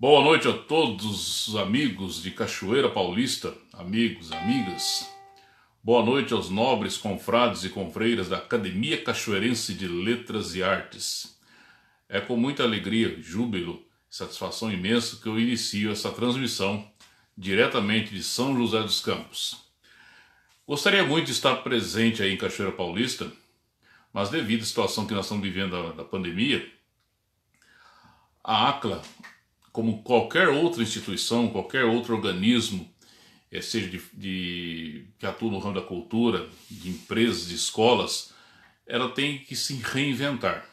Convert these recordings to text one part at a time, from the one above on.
Boa noite a todos os amigos de Cachoeira Paulista, amigos, amigas. Boa noite aos nobres confrades e confreiras da Academia Cachoeirense de Letras e Artes. É com muita alegria, júbilo e satisfação imensa que eu inicio essa transmissão diretamente de São José dos Campos. Gostaria muito de estar presente aí em Cachoeira Paulista, mas devido à situação que nós estamos vivendo da, pandemia, a ACLA como qualquer outra instituição, qualquer outro organismo, eh, seja de, de, que atua no ramo da cultura, de empresas, de escolas, ela tem que se reinventar.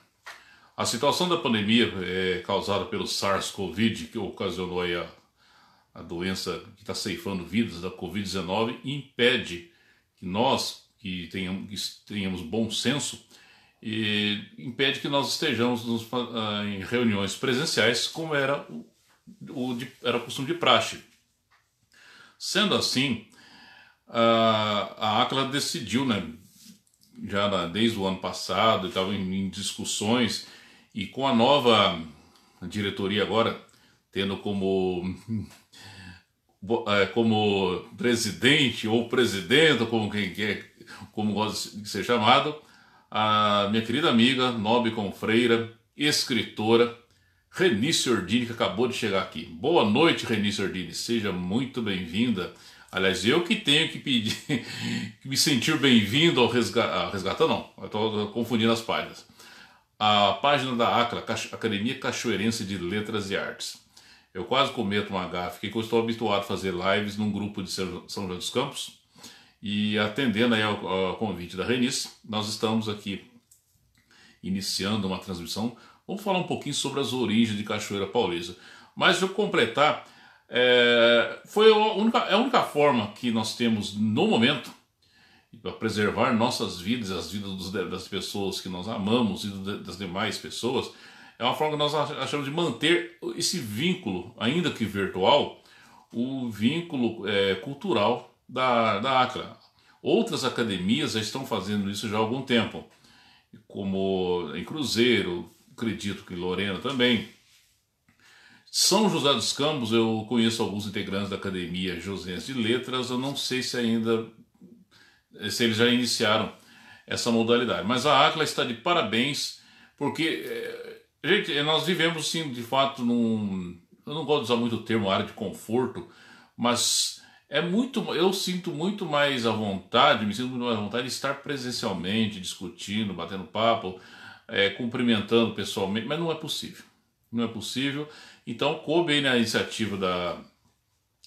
A situação da pandemia é, causada pelo SARS-CoV, 2 que ocasionou a, a doença que está ceifando vidas da Covid-19, impede que nós, que tenhamos, que tenhamos bom senso, e eh, impede que nós estejamos nos, ah, em reuniões presenciais, como era o o de, era o costume de praxe. Sendo assim, a, a ACLA decidiu, né, já na, desde o ano passado, estava em, em discussões, e com a nova diretoria agora, tendo como é, como presidente ou presidenta, como quem quer, como gosta de ser chamado, a minha querida amiga, nobre confreira, escritora, Renice Ordini, que acabou de chegar aqui. Boa noite, Renice Ordini, seja muito bem-vinda. Aliás, eu que tenho que pedir, que me sentir bem-vindo ao resgatar, não, eu estou confundindo as páginas. A página da ACLA, Academia Cachoeirense de Letras e Artes. Eu quase cometo uma gafe, que eu estou habituado a fazer lives num grupo de São João dos Campos, e atendendo aí ao, ao convite da Renice, nós estamos aqui iniciando uma transmissão Vamos falar um pouquinho sobre as origens de Cachoeira Paulista. Mas eu completar, é, foi a única, é a única forma que nós temos no momento para preservar nossas vidas, as vidas dos, das pessoas que nós amamos e das demais pessoas, é uma forma que nós achamos de manter esse vínculo, ainda que virtual, o vínculo é, cultural da, da ACRA. Outras academias já estão fazendo isso já há algum tempo, como em Cruzeiro, acredito que Lorena também. São José dos Campos, eu conheço alguns integrantes da Academia Josense de Letras, eu não sei se ainda se eles já iniciaram essa modalidade, mas a ACLA está de parabéns, porque, eh, gente, eh, nós vivemos sim, de fato, num. Eu não gosto de usar muito o termo área de conforto, mas é muito. Eu sinto muito mais à vontade, me sinto muito mais à vontade de estar presencialmente, discutindo, batendo papo é, cumprimentando pessoalmente, mas não é possível. Não é possível. Então, coube aí na iniciativa da,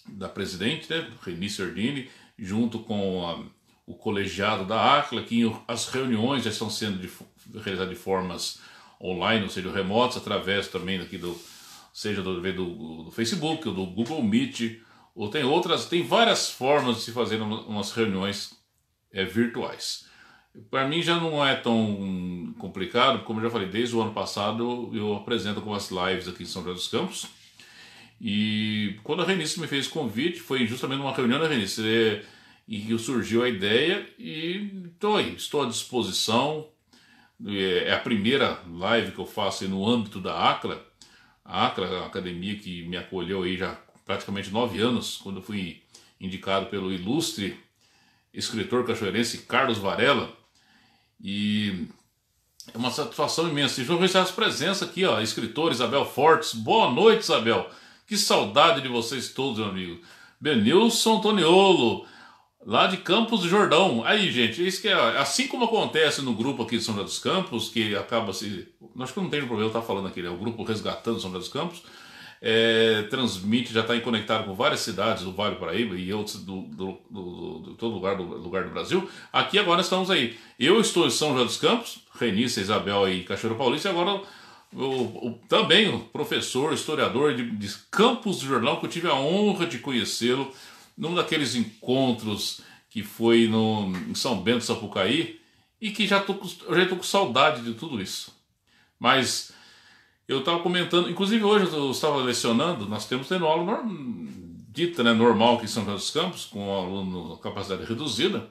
da presidente, né, Reni Ordini, junto com a, o colegiado da ACLA, que as reuniões já estão sendo de, realizadas de formas online, ou seja, remotas, através também do, seja do, do, do Facebook, ou do Google Meet, ou tem outras, tem várias formas de se fazer umas reuniões é, virtuais. Para mim já não é tão complicado, como eu já falei, desde o ano passado eu apresento algumas lives aqui em São José dos Campos. E quando a Renice me fez convite, foi justamente numa reunião da Renice, é, e surgiu a ideia, e estou aí, estou à disposição. É, é a primeira live que eu faço no âmbito da ACLA, a ACLA, é a academia que me acolheu aí já praticamente nove anos, quando eu fui indicado pelo ilustre escritor cachoeirense Carlos Varela e é uma satisfação imensa. E João as presença aqui, ó, escritor Isabel Fortes. Boa noite, Isabel. Que saudade de vocês todos, meu amigo. Benilson Toniolo, lá de Campos do Jordão. Aí, gente, isso que é, assim como acontece no grupo aqui de São José dos Campos, que acaba se. Acho que não tem problema eu estar falando aqui, né? O grupo Resgatando São José dos Campos é, transmite, já está conectado com várias cidades do Vale do Paraíba e outros do, do, do, do todo lugar do, lugar do Brasil. Aqui agora estamos aí. Eu estou em São José dos Campos, Renícia, Isabel e cachorro Paulista, e agora o, o, também o professor, historiador de, de Campos do Jornal, que eu tive a honra de conhecê-lo num daqueles encontros que foi no, em São Bento, Sapucaí, e que já estou já com saudade de tudo isso. Mas eu estava comentando, inclusive hoje eu estava lecionando, nós temos enólogo dita né, normal aqui em São José dos Campos, com um aluno com capacidade reduzida,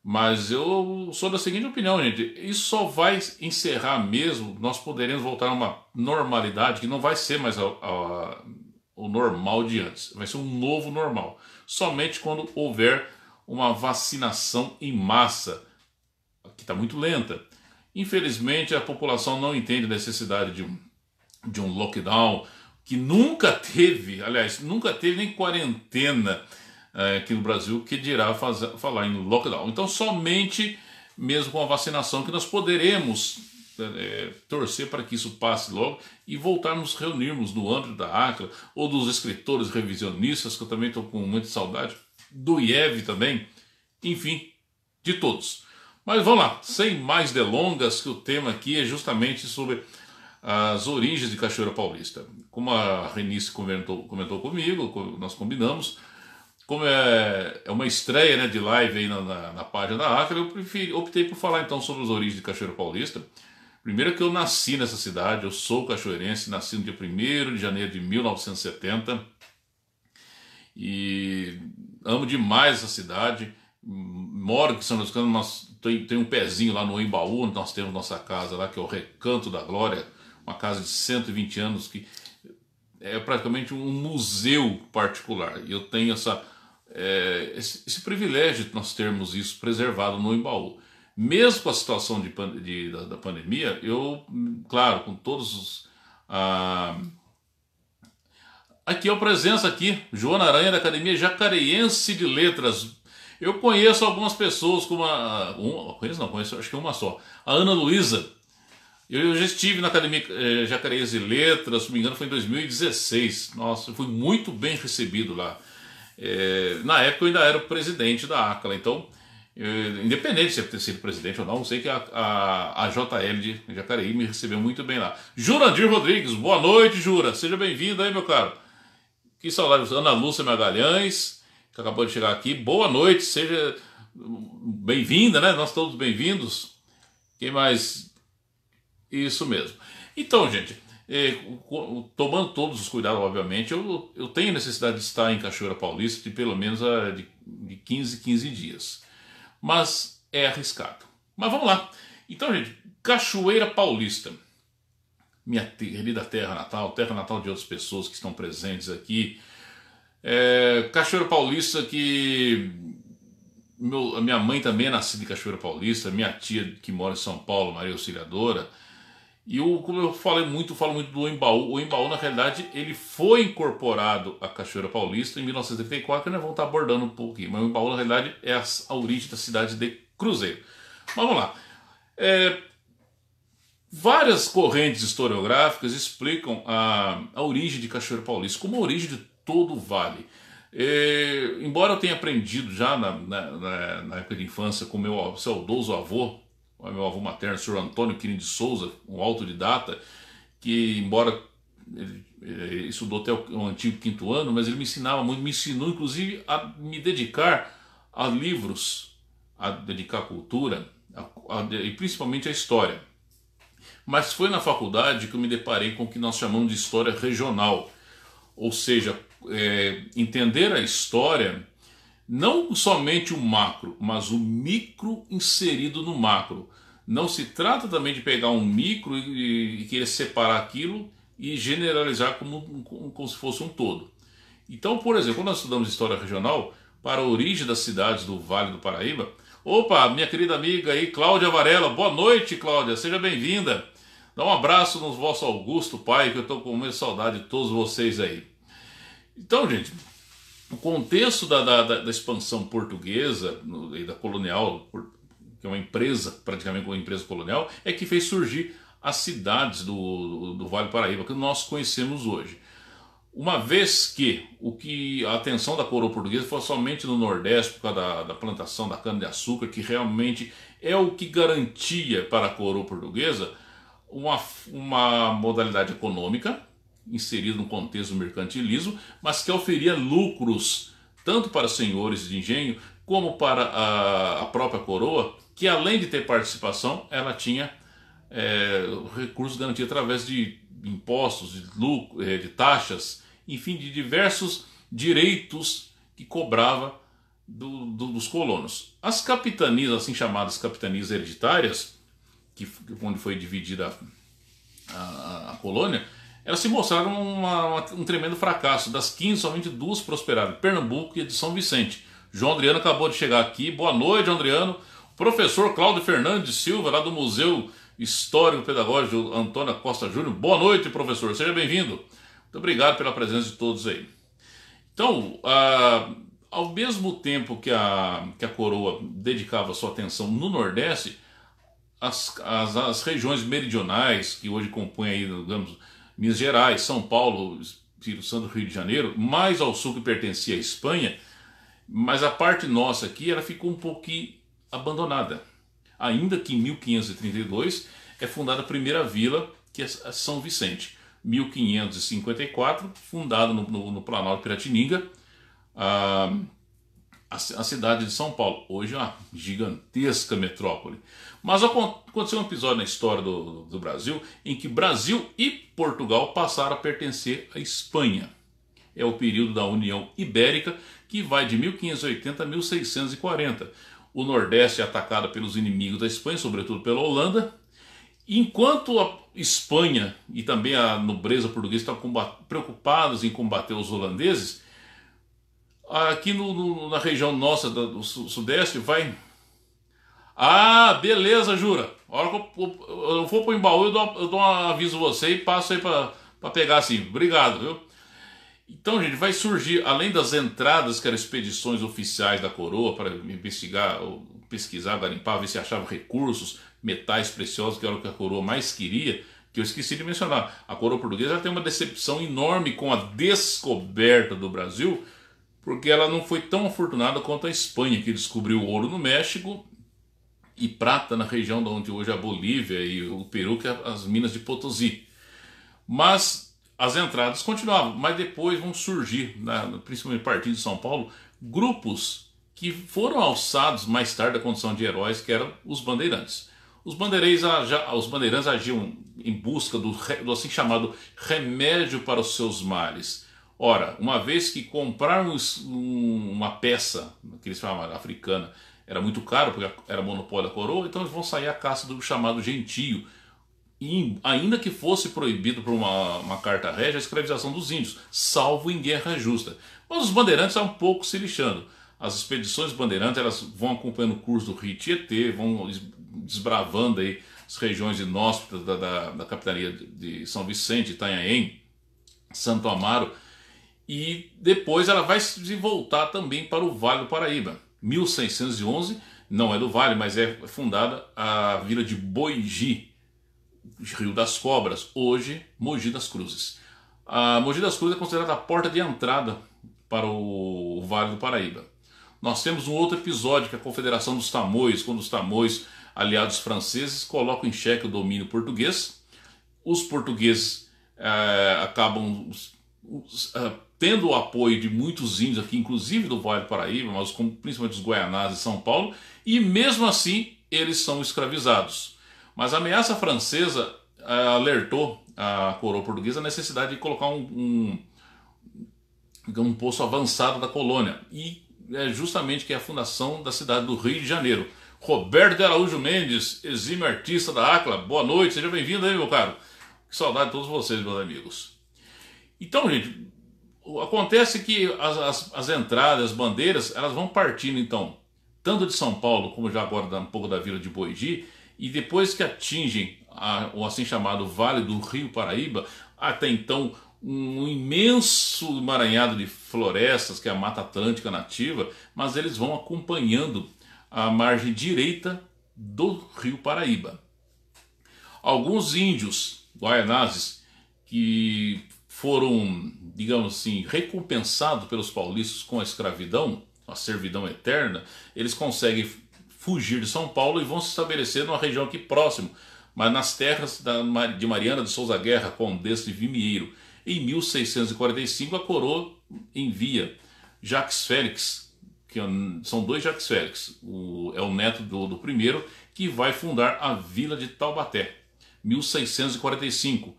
mas eu sou da seguinte opinião, gente, isso só vai encerrar mesmo, nós poderemos voltar a uma normalidade que não vai ser mais a, a, o normal de antes, vai ser um novo normal, somente quando houver uma vacinação em massa, que está muito lenta. Infelizmente, a população não entende a necessidade de um de um lockdown que nunca teve, aliás, nunca teve nem quarentena é, aqui no Brasil, que dirá falar em lockdown. Então, somente mesmo com a vacinação que nós poderemos é, é torcer para que isso passe logo e voltarmos reunirmos no âmbito da ACLA ou dos escritores revisionistas, que eu também estou com muita saudade, do IEV também, enfim, de todos. Mas vamos lá, sem mais delongas, que o tema aqui é justamente sobre as origens de Cachoeira Paulista. Como a Renice comentou, comentou comigo, nós combinamos, como é, é uma estreia né, de live aí na, na, na página da Acre, eu prefiro, optei por falar então sobre as origens de Cachoeira Paulista. Primeiro que eu nasci nessa cidade, eu sou cachoeirense, nasci no dia 1 de janeiro de 1970 e amo demais essa cidade. Moro em São Luís mas tem, tem um pezinho lá no Embaú, onde nós temos nossa casa lá, que é o Recanto da Glória, uma casa de 120 anos que é praticamente um museu particular. E eu tenho essa, é, esse, esse, privilégio de nós termos isso preservado no Embaú. Mesmo com a situação de, de da, da, pandemia, eu, claro, com todos os. Ah, aqui é a presença aqui, Joana Aranha da Academia Jacareense de Letras. Eu conheço algumas pessoas, como a. conheço não, conheço acho que uma só. A Ana Luísa, eu já estive na Academia é, eh, de Letras, se não me engano, foi em 2016. Nossa, eu fui muito bem recebido lá. É, na época eu ainda era o presidente da ACLA, então, eh, eu, independente de ter sido presidente ou não, eu sei que a, a, a JL de Jacareí me recebeu muito bem lá. Jurandir Rodrigues, boa noite, Jura. Seja bem-vindo aí, meu caro. Que saudade, Ana Lúcia Magalhães, que acabou de chegar aqui. Boa noite, seja bem-vinda, né? Nós todos bem-vindos. Quem mais? Isso mesmo. Então, gente, eh, tomando todos os cuidados, obviamente, eu, eu tenho necessidade de estar em Cachoeira Paulista de pelo menos a, ah, de, de 15, 15 dias. Mas é arriscado. Mas vamos lá. Então, gente, Cachoeira Paulista, minha querida terra natal, terra natal de outras pessoas que estão presentes aqui. É, Cachoeira Paulista, que meu, minha mãe também é nascida em Cachoeira Paulista, minha tia que mora em São Paulo, Maria Auxiliadora e o, como eu falei muito, falo muito do Embaú. O Embaú, na realidade, ele foi incorporado à Cachoeira Paulista em 1934, que nós vamos estar tá abordando um pouquinho. Mas o Embaú, na realidade, é a, a origem da cidade de Cruzeiro. Mas vamos lá. É, várias correntes historiográficas explicam a, a origem de Cachoeira Paulista, como a origem de todo o vale. É, embora eu tenha aprendido já na, na, na época de infância com meu saudoso avô, meu avô materno, o senhor Antônio Quirino de Souza, um autodidata, que embora ele, ele eh, estudou até o, antigo quinto ano, mas ele me ensinava muito, me ensinou inclusive a me dedicar a livros, a dedicar a cultura a, a, e principalmente à história. Mas foi na faculdade que eu me deparei com o que nós chamamos de história regional, ou seja, é, entender a história não somente o macro, mas o micro inserido no macro. Não se trata também de pegar um micro e, querer separar aquilo e generalizar como, como se fosse um todo. Então, por exemplo, quando nós estudamos história regional, para a origem das cidades do Vale do Paraíba, opa, minha querida amiga aí, Cláudia Varela, boa noite, Cláudia, seja bem-vinda. Dá um abraço no vosso Augusto Pai, que eu estou com muita saudade de todos vocês aí. Então, gente, no contexto da, da, da, expansão portuguesa no, e da colonial, que é uma empresa, praticamente uma empresa colonial, é que fez surgir as cidades do, do, Vale do Paraíba, que nós conhecemos hoje. Uma vez que o que a atenção da coroa portuguesa foi somente no Nordeste, por causa da, da plantação da cana-de-açúcar, que realmente é o que garantia para a coroa portuguesa uma, uma modalidade econômica inserido no contexto do mercantilismo, mas que oferia lucros tanto para senhores de engenho como para a, a própria coroa, que além de ter participação, ela tinha é, recursos garantidos através de impostos, de, lucro, é, de taxas, enfim, de diversos direitos que cobrava do, do, dos colonos. As capitanias, assim chamadas capitanias hereditárias, que, onde foi dividida a, a, a colônia, elas se mostraram uma, uma, um tremendo fracasso. Das 15, somente duas prosperaram: Pernambuco e de São Vicente. João Adriano acabou de chegar aqui. Boa noite, Adriano. Professor Cláudio Fernandes Silva, lá do Museu Histórico Pedagógico Antônio Costa Júnior. Boa noite, professor. Seja bem-vindo. Muito obrigado pela presença de todos aí. Então, ah, ao mesmo tempo que a, que a coroa dedicava sua atenção no Nordeste, as, as, as regiões meridionais, que hoje compõem aí, digamos, Minas Gerais, São Paulo, Espírito Santo, Rio de Janeiro, mais ao sul que pertencia à Espanha, mas a parte nossa aqui ela ficou um pouco abandonada. Ainda que em 1532 é fundada a primeira vila, que é São Vicente. 1554, fundada no, no, no Planalto Piratininga, a, a, a cidade de São Paulo, hoje é uma gigantesca metrópole. Mas aconteceu um episódio na história do, do Brasil em que Brasil e Portugal passaram a pertencer à Espanha. É o período da União Ibérica, que vai de 1580 a 1640. O Nordeste é atacado pelos inimigos da Espanha, sobretudo pela Holanda, Enquanto a Espanha e também a nobreza portuguesa estão preocupados em combater os holandeses, aqui no, no, na região nossa do sudeste vai ah, beleza, Jura. A hora que eu, for pro Embaú, eu dou, eu dou um aviso você e passo aí para pegar assim. Obrigado, viu? Então, gente, vai surgir, além das entradas que eram expedições oficiais da coroa para investigar, pesquisar, garimpar, ver se achava recursos, metais preciosos, que era o que a coroa mais queria, que eu esqueci de mencionar. A coroa portuguesa tem uma decepção enorme com a descoberta do Brasil, porque ela não foi tão afortunada quanto a Espanha, que descobriu o ouro no México e prata na região de onde hoje é a Bolívia e o Peru, que é as minas de Potosí. Mas as entradas continuavam, mas depois vão surgir, na, né, principalmente no de São Paulo, grupos que foram alçados mais tarde à condição de heróis, que eram os bandeirantes. Os bandeirantes, os bandeirantes agiam em busca do, do assim chamado remédio para os seus males. Ora, uma vez que compraram uma peça, que eles chamavam africana, era muito caro, porque era monopólio da coroa, então eles vão sair à caça do chamado gentio. E, ainda que fosse proibido por uma, uma carta régia a escravização dos índios, salvo em guerra justa. Mas os bandeirantes são um pouco se lixando. As expedições bandeirantes elas vão acompanhando o curso do Rio Tietê, vão desbravando aí as regiões inóspitas da, da, da capitania de São Vicente, Itanhaém, Santo Amaro, e depois ela vai se voltar também para o Vale do Paraíba. 1611, não é do Vale, mas é fundada a vila de Boigi, Rio das Cobras, hoje Mogi das Cruzes. A Mogi das Cruzes é considerada a porta de entrada para o Vale do Paraíba. Nós temos um outro episódio que é a Confederação dos Tamoios, quando os Tamoios, aliados franceses, colocam em xeque o domínio português. Os portugueses eh, acabam uh, tendo o apoio de muitos índios aqui, inclusive do Vale do Paraíba, mas como, principalmente dos Guaianás e São Paulo, e mesmo assim eles são escravizados. Mas a ameaça francesa eh, alertou a coroa portuguesa a necessidade de colocar um, um, um posto avançado da colônia, e é justamente que é a fundação da cidade do Rio de Janeiro. Roberto de Araújo Mendes, exime artista da ACLA, boa noite, seja bem-vindo aí, meu caro. Que saudade de todos vocês, meus amigos. Então, gente, Acontece que as, as, as entradas, as bandeiras, elas vão partindo então, tanto de São Paulo, como já agora um pouco da Vila de Boigi, e depois que atingem a, o assim chamado Vale do Rio Paraíba, até então um imenso emaranhado de florestas, que é a Mata Atlântica nativa, mas eles vão acompanhando a margem direita do Rio Paraíba. Alguns índios guaianazes que foram digamos assim, recompensado pelos paulistas com a escravidão, a servidão eterna, eles conseguem fugir de São Paulo e vão se estabelecer numa região aqui próximo, mas nas terras da, de Mariana de Souza Guerra, Condessa de Vimieiro. Em 1645, a coroa envia Jacques Félix, que é são dois Jacques Félix, o, é o neto do, do primeiro, que vai fundar a vila de Taubaté, 1645.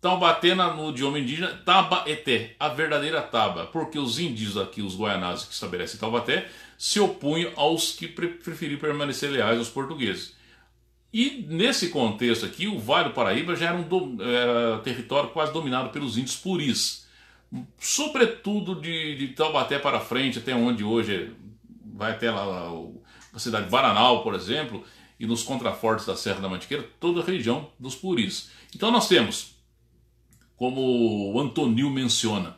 Taubaté no idioma indígena, Taba eté a verdadeira Taba, porque os índios aqui, os guaianás que estabelecem Taubaté, se opunham aos que preferiram permanecer leais aos portugueses. E nesse contexto aqui, o Vale do Paraíba já era um era território quase dominado pelos índios puris, sobretudo de, de Taubaté para frente, até onde hoje vai até lá, lá a cidade de Varanal, por exemplo, e nos contrafortes da Serra da Mantiqueira, toda a região dos puris. Então nós temos como o Antonil menciona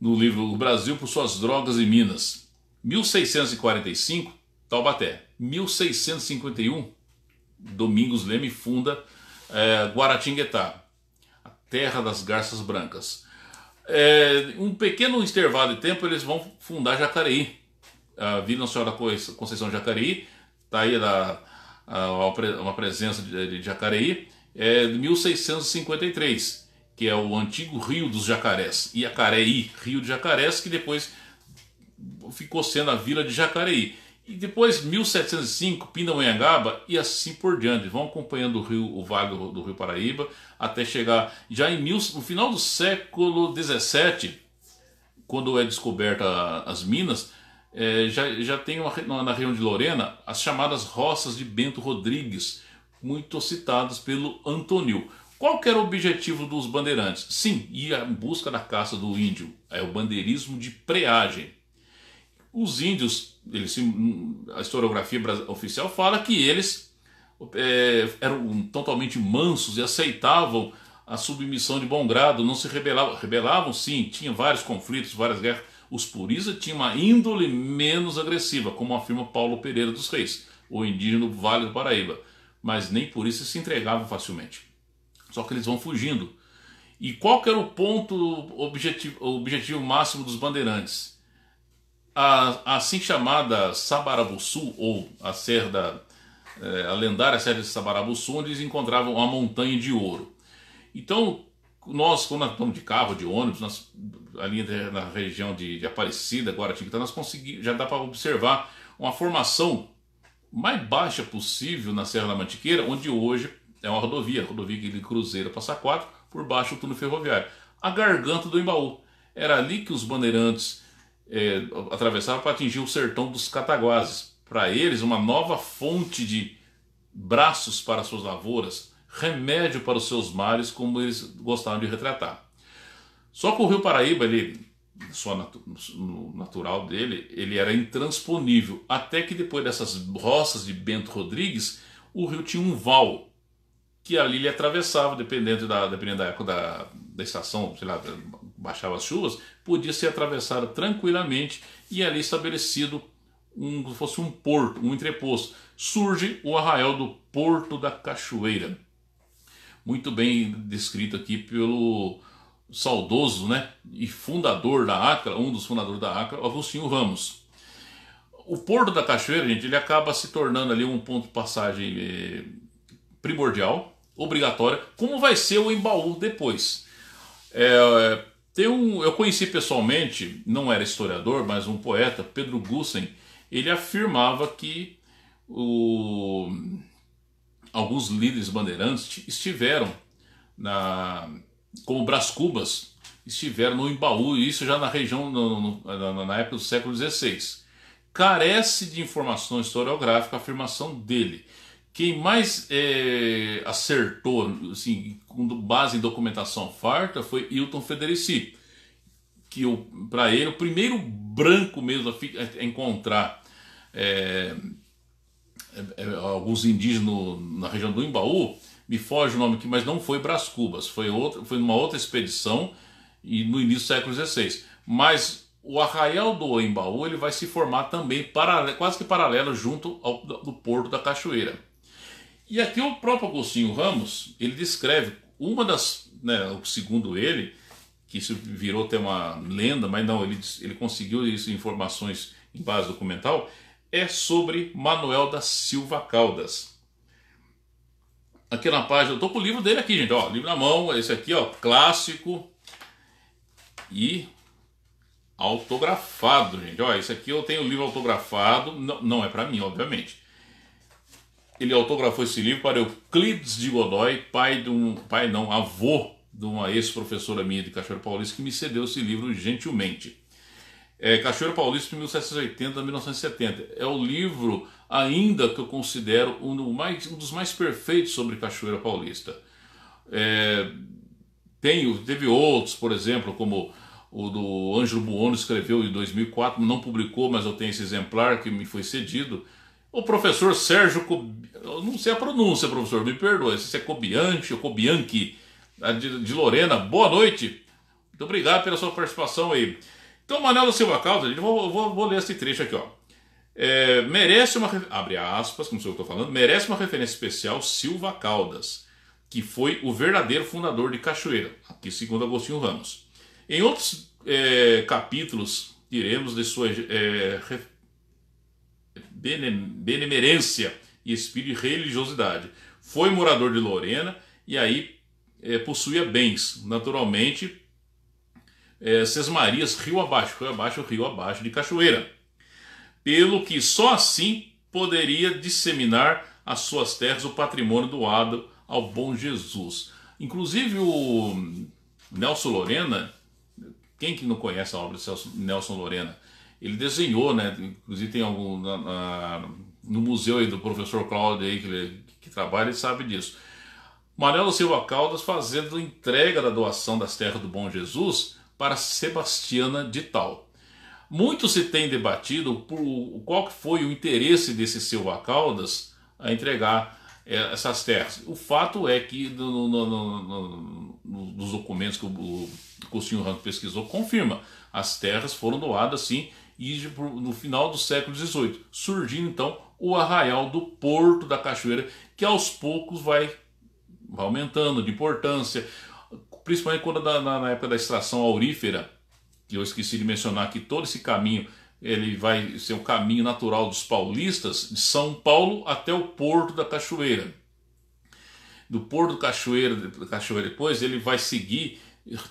no livro O Brasil por suas drogas e minas. 1645, Taubaté. 1651, Domingos Leme funda é, Guaratinguetá, a terra das garças brancas. É, um pequeno intervalo de tempo eles vão fundar Jacareí, a Vila Senhora Conceição de Jacareí, está aí a, a, uma presença de, de Jacareí, é, de 1653 que é o antigo Rio dos Jacarés, Iacareí, Rio de Jacarés, que depois ficou sendo a vila de Jacareí. E depois, 1705, Pindamonhangaba e assim por diante. Vão acompanhando o rio, o vale do, Rio Paraíba, até chegar já em mil, no final do século XVII, quando é descoberta as minas, é, já, já tem uma, na região de Lorena as chamadas roças de Bento Rodrigues, muito citadas pelo Antônio qual que era o objetivo dos bandeirantes? Sim, ir em busca da caça do índio. É o bandeirismo de preagem. Os índios, eles, a historiografia oficial fala que eles é, eram totalmente mansos e aceitavam a submissão de bom grado, não se rebelavam. Rebelavam, sim, tinha vários conflitos, várias guerras. Os purisa tinham uma índole menos agressiva, como afirma Paulo Pereira dos Reis, o indígena do Vale do Paraíba, mas nem por isso se entregavam facilmente. Só que eles vão fugindo. E qual que era o ponto objetivo, objetivo máximo dos bandeirantes? A, a assim chamada Sabarabuçu, ou a serra da, é, eh, a lendária serra de Sabarabuçu, onde eles encontravam uma montanha de ouro. Então, nós, quando nós estamos de carro, de ônibus, nós, ali na região de, de Aparecida, Guaratinguetá, nós conseguimos, já dá para observar uma formação mais baixa possível na Serra da Mantiqueira, onde hoje é uma rodovia, rodovia de Cruzeiro para Quatro, por baixo do túnel ferroviário. A garganta do Embaú. Era ali que os bandeirantes é, atravessavam para atingir o sertão dos Cataguases. Para eles, uma nova fonte de braços para suas lavouras, remédio para os seus males, como eles gostavam de retratar. Só que o Rio Paraíba, ele, sua natu natural dele, ele era intransponível. Até que depois dessas roças de Bento Rodrigues, o rio tinha um val que ali ele atravessava, dependendo da, dependendo da época da, da estação, sei lá, baixava as chuvas, podia ser atravessado tranquilamente e ali estabelecido um, fosse um porto, um entreposto. Surge o arraial do Porto da Cachoeira. Muito bem descrito aqui pelo saudoso né, e fundador da ACRA, um dos fundadores da ACRA, Agostinho Ramos. O Porto da Cachoeira, gente, ele acaba se tornando ali um ponto de passagem eh, primordial obrigatória, como vai ser o Embaú depois. É, tem um, eu conheci pessoalmente, não era historiador, mas um poeta, Pedro Gussen, ele afirmava que o, alguns líderes bandeirantes estiveram na, como Brás Cubas, estiveram no Embaú, e isso já na região, no, no, na época do século XVI. Carece de informação historiográfica a afirmação dele quem mais é, acertou, assim, com base em documentação farta, foi Hilton Federici, que para ele o primeiro branco mesmo a, encontrar é, é, é, alguns indígenas na região do Imbaú, me foge o nome aqui, mas não foi Brás Cubas, foi, outra, foi uma outra expedição e no início do século XVI. Mas o arraial do Embaú ele vai se formar também para, quase que paralelo junto ao do Porto da Cachoeira. E aqui o próprio Agostinho Ramos, ele descreve uma das, né, segundo ele, que isso virou até uma lenda, mas não, ele, ele conseguiu isso informações em base documental, é sobre Manuel da Silva Caldas. Aqui na página, eu estou com o livro dele aqui, gente, ó, livro na mão, esse aqui, ó, clássico e autografado, gente, ó, esse aqui eu tenho o livro autografado, não, não é para mim, obviamente, ele autografou esse livro para Euclides de Godoy, pai de um. pai não, avô de uma ex-professora minha de Cachoeiro Paulista, que me cedeu esse livro gentilmente. É, Cachoeiro Paulista, de 1780 a 1970. É o livro, ainda que eu considero um, mais, um dos mais perfeitos sobre Cachoeira Paulista. É, tenho, teve outros, por exemplo, como o do Ângelo Buono escreveu em 2004, não publicou, mas eu tenho esse exemplar que me foi cedido o professor Sérgio, eu não sei a pronúncia, professor, me perdoe, se é Cobianchi ou Cobianchi, né, de Lorena, boa noite. Muito obrigado pela sua participação aí. Então, Manelo Silva Caldas, eu vou, vou, vou ler esse trecho aqui, ó. É, merece uma. Abre aspas, como sei o que estou falando. Merece uma referência especial Silva Caldas, que foi o verdadeiro fundador de Cachoeira, aqui segundo Agostinho Ramos. Em outros é, capítulos, diremos de sua é, benemerência e espírito de religiosidade. Foi morador de Lorena e aí é, possuía bens. Naturalmente, é, Marias rio abaixo, rio abaixo, rio abaixo de Cachoeira. Pelo que só assim poderia disseminar as suas terras, o patrimônio doado ao bom Jesus. Inclusive o Nelson Lorena, quem que não conhece a obra de Nelson Lorena? ele desenhou, né? Inclusive tem algum na, na, no museu aí do professor Cláudio aí que, ele, que trabalha, e sabe disso. Manuel Silva Caldas fazendo entrega da doação das terras do Bom Jesus para Sebastiana de Tal. Muito se tem debatido por qual foi o interesse desse Silva Caldas a entregar é, essas terras. O fato é que no, no, no, nos documentos que o, o Costinho Ranco pesquisou confirma, as terras foram doadas sim e no final do século XVIII, surgindo então o arraial do Porto da Cachoeira, que aos poucos vai aumentando de importância, principalmente quando na, na época da extração aurífera, que eu esqueci de mencionar que todo esse caminho ele vai ser o caminho natural dos paulistas de São Paulo até o Porto da Cachoeira. Do Porto da Cachoeira, da Cachoeira depois ele vai seguir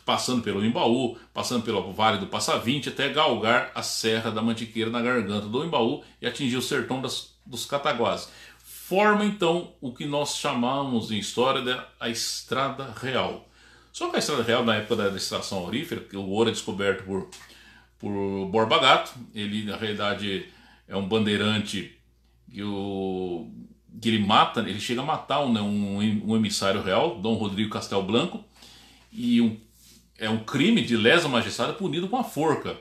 passando pelo Imbaú, passando pelo Vale do Passa 20, até galgar a Serra da Mantiqueira na garganta do Imbaú e atingir o sertão das, dos Cataguases. Forma então o que nós chamamos em história da Estrada Real. Só que a Estrada Real, na época da extração aurífera, que o ouro é descoberto por, por Borba Gato, ele na realidade é um bandeirante que, o, que ele mata, ele chega a matar um, né, um, um emissário real, Dom Rodrigo Castel Blanco, e um é um crime de lesa majestade punido com a forca.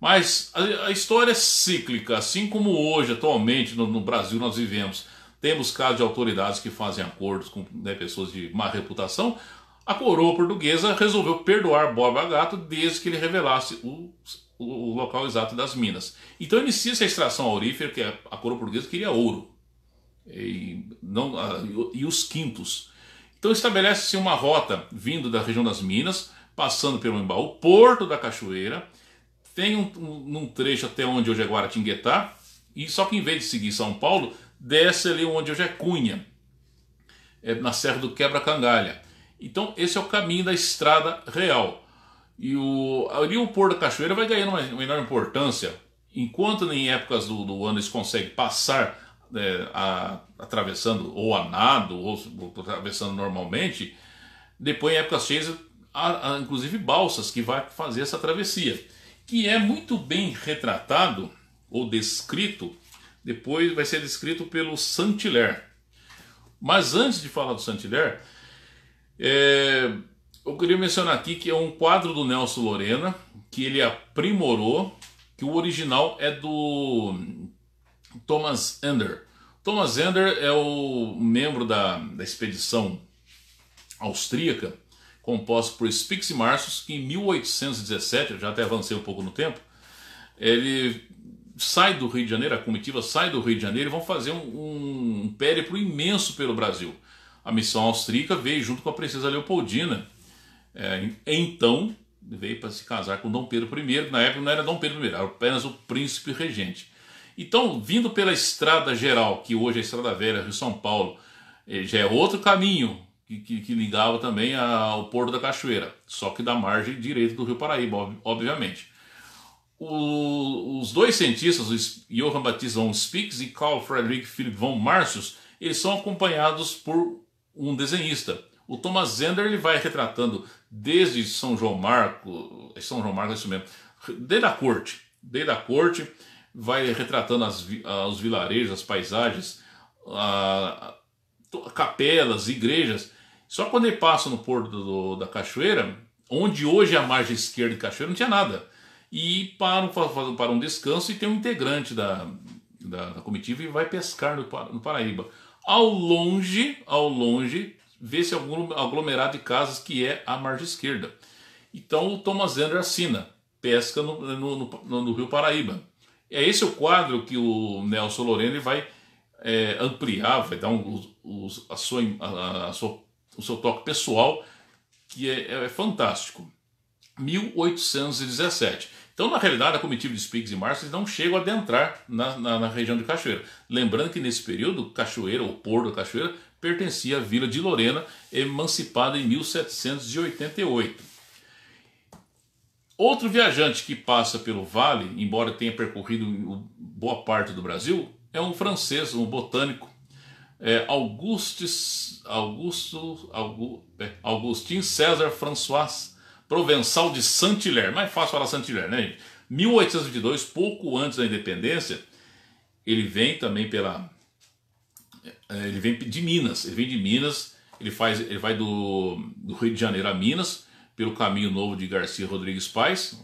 Mas a, a história é cíclica, assim como hoje, atualmente, no, no, Brasil nós vivemos. Temos casos de autoridades que fazem acordos com né, pessoas de má reputação. A coroa portuguesa resolveu perdoar Borba Gato desde que ele revelasse o, o, o local exato das minas. Então inicia-se a extração aurífera, que a, é, a coroa portuguesa queria ouro. E, não, a, e os quintos. Então estabelece-se uma rota vindo da região das minas passando pelo Embaú, Porto da Cachoeira, tem um, um, um trecho até onde hoje é Guaratinguetá, e só que em vez de seguir São Paulo, desce ali onde hoje é Cunha, é na Serra do Quebra-Cangalha. Então esse é o caminho da estrada real. E o, ali o Porto da Cachoeira vai ganhando uma, uma enorme importância. Enquanto em épocas do, do ano eles conseguem passar é, a, atravessando ou a nado ou, ou atravessando normalmente, depois em épocas cheias a, a, inclusive balsas que vai fazer essa travessia, que é muito bem retratado ou descrito, depois vai ser descrito pelo Saint-Hilaire. Mas antes de falar do Saint-Hilaire, é, eu queria mencionar aqui que é um quadro do Nelson Lorena, que ele aprimorou, que o original é do Thomas Ender. Thomas Ender é o membro da, da expedição austríaca composto por Spix e Marsus, que em 1817, eu já até avancei um pouco no tempo, ele sai do Rio de Janeiro, a comitiva sai do Rio de Janeiro e vão fazer um, um périplo imenso pelo Brasil. A missão austríaca veio junto com a princesa Leopoldina, é, então veio para se casar com Dom Pedro I, na época não era Dom Pedro I, era apenas o príncipe regente. Então, vindo pela estrada geral, que hoje é a Estrada Velha, Rio São Paulo, eh, já é outro caminho, que, que, que ligava também ao Porto da Cachoeira, só que da margem direita do Rio Paraíba, obviamente. O, os dois cientistas, Johann Baptist von Spix e Carl Friedrich Philipp von Marcius, eles são acompanhados por um desenhista. O Thomas Zender ele vai retratando desde São João Marco, é São João Marco é isso mesmo, desde a corte, desde a corte, vai retratando as, ah, os vilarejos, as paisagens, a, ah, a, capelas, igrejas, só quando ele passa no porto do, da Cachoeira, onde hoje é a margem esquerda de Cachoeira, não tinha nada. E param para um descanso e tem um integrante da, da, da comitiva e vai pescar no, no Paraíba. Ao longe, ao longe, vê-se algum aglomerado de casas que é a margem esquerda. Então o Thomas Ender assina, pesca no, no, no, no Rio Paraíba. É esse o quadro que o Nelson Lorena vai é, ampliar, vai dar um, os a, sua, a, a sua o seu toque pessoal, que é, é, é fantástico. 1817. Então, na realidade, a comitiva de Spiggs e Martins não chega a adentrar na, na, na, região de Cachoeira. Lembrando que nesse período, Cachoeira, ou Porto da Cachoeira, pertencia à vila de Lorena, emancipada em 1788. Outro viajante que passa pelo vale, embora tenha percorrido boa parte do Brasil, é um francês, um botânico é, Augustus, Augusto, Augusto é, Augustin César François Provençal de Saint-Hilaire. Mais fácil falar Saint-Hilaire, né, gente? 1822, pouco antes da independência, ele vem também pela. É, ele vem de Minas, ele vem de Minas, ele, faz, ele vai do, do Rio de Janeiro a Minas, pelo caminho novo de Garcia Rodrigues Paz,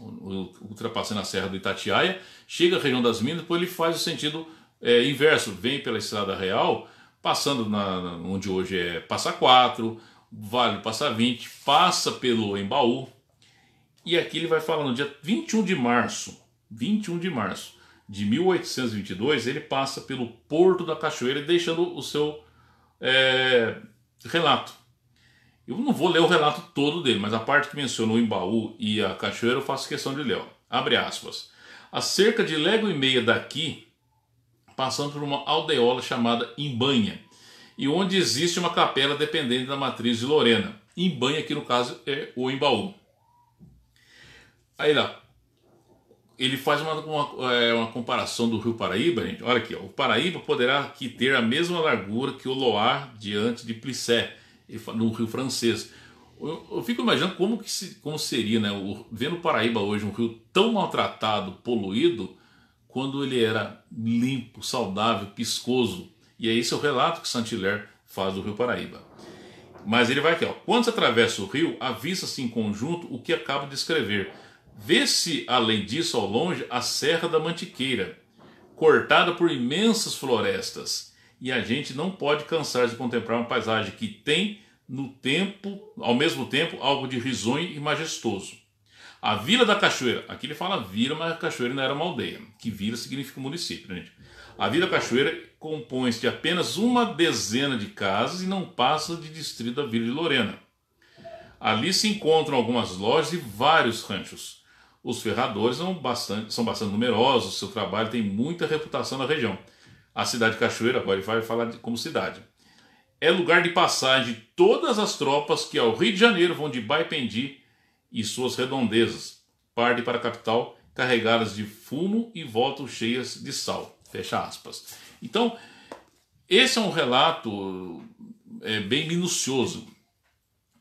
ultrapassando a Serra do Itatiaia, chega à região das Minas, depois ele faz o sentido é, inverso, vem pela Estrada Real, passando na, onde hoje é Passa 4, Vale Passa 20, passa pelo Embaú. E aqui ele vai falar no dia 21 de março, 21 de março de 1822, ele passa pelo Porto da Cachoeira, deixando o seu é, relato. Eu não vou ler o relato todo dele, mas a parte que mencionou o Embaú e a Cachoeira eu faço questão de ler. Ó. Abre aspas. A cerca de lego e meia daqui passando por uma aldeola chamada Imbanha, e onde existe uma capela dependente da matriz de Lorena. Imbanha, aqui no caso, é o Embaú. Aí lá, ele faz uma, uma, é, uma comparação do Rio Paraíba, gente. Olha aqui, ó. o Paraíba poderá aqui ter a mesma largura que o Loar diante de Plissé, no Rio Francês. Eu, eu, fico imaginando como, que se, como seria, né? O, vendo o Paraíba hoje, um rio tão maltratado, poluído, quando ele era limpo, saudável, piscoso. E é esse o relato que Saint-Hilaire faz do Rio Paraíba. Mas ele vai aqui, ó. Quando se atravessa o rio, avista-se em conjunto o que acabo de escrever. Vê-se, além disso, ao longe, a Serra da Mantiqueira, cortada por imensas florestas. E a gente não pode cansar de contemplar uma paisagem que tem, no tempo, ao mesmo tempo, algo de risonho e majestoso. A Vila da Cachoeira, aqui ele fala vila, mas a cachoeira não era uma aldeia, que vila significa município, né, gente. A Vila Cachoeira compõe-se de apenas uma dezena de casas e não passa de distrito da Vila de Lorena. Ali se encontram algumas lojas e vários ranchos. Os ferradores são bastante, são bastante numerosos, seu trabalho tem muita reputação na região. A cidade de Cachoeira, agora ele vai falar de, como cidade, é lugar de passagem de todas as tropas que ao Rio de Janeiro vão de Baipendi e suas redondezas. Parte para a capital carregadas de fumo e voltam cheias de sal. Fecha aspas. Então, esse é um relato é, bem minucioso.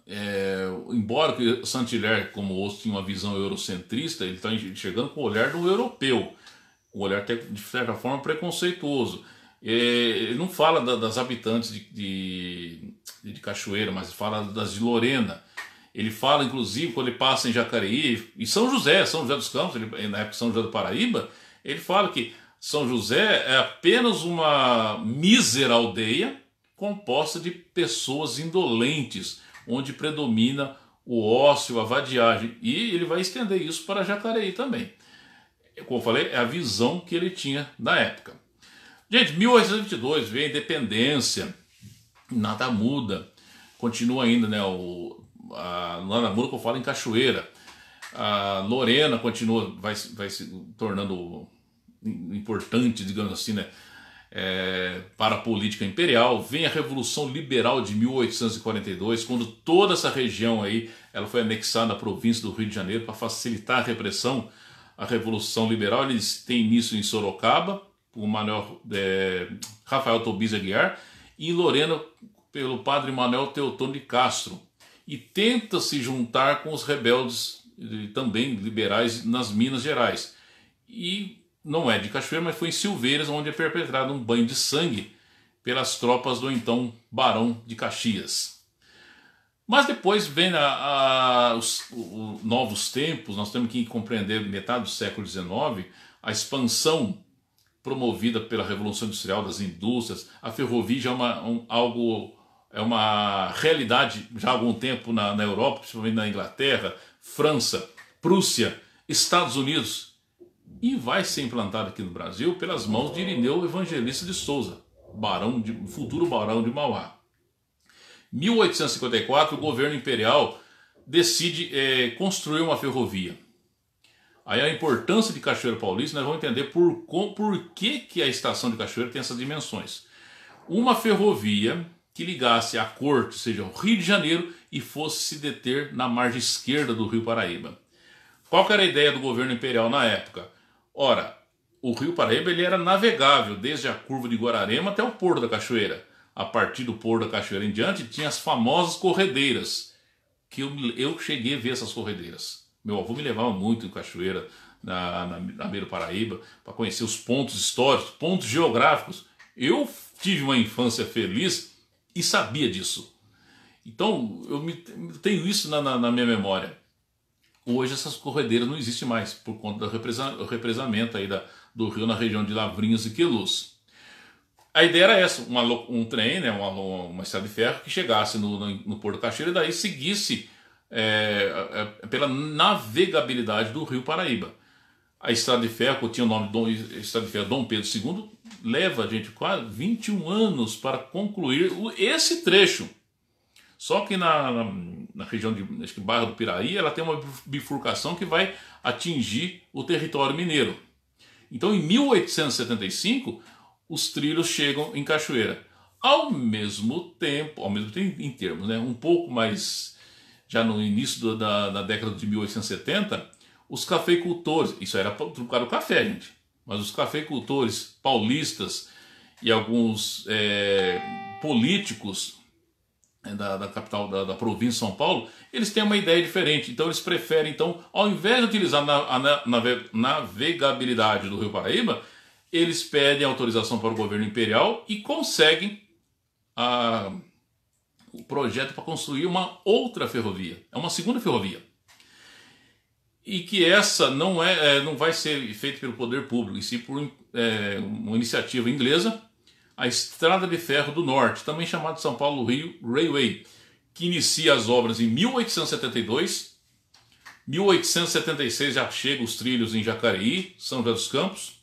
É, embora que Saint-Hilaire, como outros, tenha uma visão eurocentrista, ele está enxergando com o olhar do europeu, com o olhar até, de certa forma preconceituoso. É, ele não fala da, das habitantes de, de, de Cachoeira, mas fala das de Lorena ele fala, inclusive, quando ele passa em Jacareí, e São José, São José dos Campos, ele, na época São José do Paraíba, ele fala que São José é apenas uma mísera aldeia composta de pessoas indolentes, onde predomina o ócio, a vadiagem. E ele vai estender isso para Jacareí também. Como eu falei, é a visão que ele tinha na época. Gente, 1822 vem a independência, nada muda. Continua ainda né, o, a Ana Murco fala em Cachoeira. A Lorena continua, vai, vai se tornando importante, digamos assim, né? É, para a política imperial. Vem a Revolução Liberal de 1842, quando toda essa região aí ela foi anexada à província do Rio de Janeiro para facilitar a repressão A Revolução Liberal. Eles têm início em Sorocaba, por Manuel, é, Rafael Tobias Aguiar, e em Lorena, pelo padre Manuel Teotônio de Castro e tenta se juntar com os rebeldes eh, também liberais nas Minas Gerais. E não é de Cachoeira, mas foi em Silveiras, onde é perpetrado um banho de sangue pelas tropas do então Barão de Caxias. Mas depois vem a, a, os, o, novos tempos, nós temos que compreender metade do século XIX, a expansão promovida pela Revolução Industrial das indústrias, a ferrovia já é uma, um, algo é uma realidade já há algum tempo na, na Europa, principalmente na Inglaterra, França, Prússia, Estados Unidos, e vai ser implantado aqui no Brasil pelas mãos de Irineu Evangelista de Souza, barão de, futuro barão de Mauá. 1854, o governo imperial decide é, construir uma ferrovia. Aí a importância de Cachoeiro Paulista, nós vamos entender por, com, por que, que a estação de Cachoeiro tem essas dimensões. Uma ferrovia que ligasse a corte, ou seja, o Rio de Janeiro, e fosse se deter na margem esquerda do Rio Paraíba. Qual era a ideia do governo imperial na época? Ora, o Rio Paraíba ele era navegável desde a curva de Guararema até o Porto da Cachoeira. A partir do Porto da Cachoeira em diante, tinha as famosas corredeiras, que eu, eu cheguei a ver essas corredeiras. Meu avô me levava muito em Cachoeira, na, na, na beira do Paraíba, para conhecer os pontos históricos, pontos geográficos. Eu tive uma infância feliz e sabia disso. Então, eu me, tenho isso na, na, na minha memória. Hoje essas corredeiras não existem mais, por conta do represa, represamento aí da, do rio na região de Lavrinhas e Queluz. A ideia era essa, uma, um trem, né, uma, uma estrada de ferro que chegasse no, no, no Porto Cacheiro e daí seguisse é, é, pela navegabilidade do rio Paraíba a Estrada de Ferro, que tinha o nome Dom, Estrada de Ferro Dom Pedro II, leva, gente, quase 21 anos para concluir o, esse trecho. Só que na, na, na região de acho que Barra do Piraí, ela tem uma bifurcação que vai atingir o território mineiro. Então, em 1875, os trilhos chegam em Cachoeira. Ao mesmo tempo, ao mesmo tempo em termos, né, um pouco mais já no início da, da década de 1870, os cafeicultores, isso era para o café, gente, mas os cafeicultores paulistas e alguns é, políticos né, da, da, capital da, da província São Paulo, eles têm uma ideia diferente. Então eles preferem, então, ao invés de utilizar na, a nave, navegabilidade do Rio Paraíba, eles pedem autorização para o governo imperial e conseguem a, o projeto para construir uma outra ferrovia. É uma segunda ferrovia e que essa não, é, é, não vai ser feita pelo poder público, e sim por é, uma iniciativa inglesa, a Estrada de Ferro do Norte, também chamada São Paulo-Rio Railway, que inicia as obras em 1872. 1876 já chega os trilhos em Jacareí, São José dos Campos,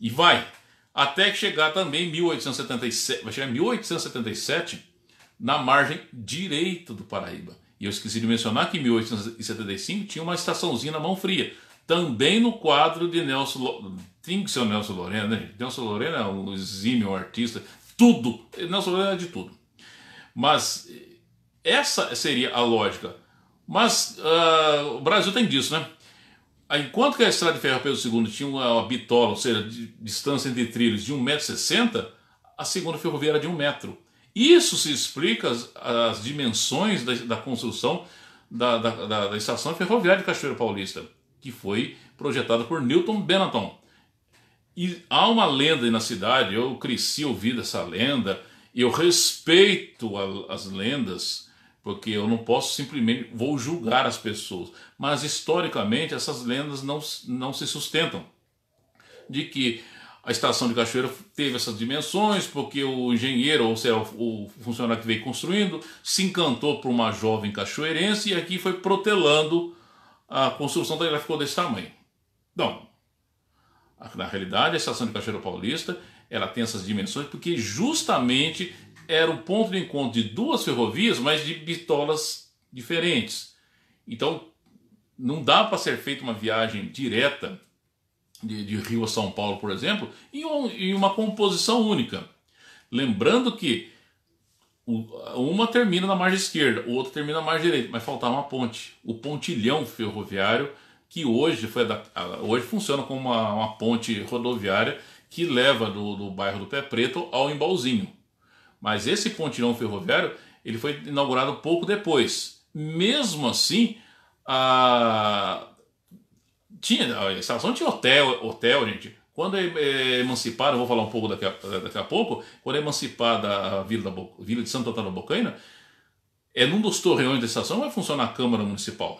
e vai até chegar também 1877, vai chegar em 1877 na margem direita do Paraíba. E eu esqueci de mencionar que em 1875 tinha uma estaçãozinha na mão fria, também no quadro de Nelson, Lo... tem que ser o Nelson Lorena, né? Nelson Lorena é um exímio artista, tudo, Nelson Lorena é de tudo. Mas essa seria a lógica. Mas uh, o Brasil tem disso, né? Enquanto que a estrada de ferro Pedro II tinha uma, bitola, ou seja, distância entre trilhos de 1,60m, a segunda ferrovia era de 1 metro. Isso se explica as, as dimensões da, da construção da, da, da, estação ferroviária de Cachoeira Paulista, que foi projetada por Newton Benaton. E há uma lenda na cidade, eu cresci ouvindo essa lenda, eu respeito a, as lendas, porque eu não posso simplesmente vou julgar as pessoas, mas historicamente essas lendas não, não se sustentam de que a estação de Cachoeira teve essas dimensões porque o engenheiro, ou seja, o funcionário que veio construindo, se encantou por uma jovem cachoeirense e aqui foi protelando a construção então ela ficou desse tamanho. Então, na realidade, a estação de Cachoeira Paulista ela tem essas dimensões porque justamente era o ponto de encontro de duas ferrovias, mas de bitolas diferentes. Então, não dá para ser feita uma viagem direta de, de Rio a São Paulo, por exemplo, em, um, em uma composição única. Lembrando que uma termina na margem esquerda, o outro termina na margem direita, mas faltava uma ponte. O pontilhão ferroviário, que hoje, foi hoje funciona como uma, uma ponte rodoviária que leva do, do, bairro do Pé Preto ao Embalzinho. Mas esse pontilhão ferroviário ele foi inaugurado pouco depois. Mesmo assim, a, tinha, a estação tinha hotel, hotel, gente. Quando é, é emancipada, vou falar um pouco daqui a, daqui a pouco, quando é emancipada a Vila, da, Vila de Santo Antônio da Bocaina, é num dos torreões da estação vai funcionar a Câmara Municipal.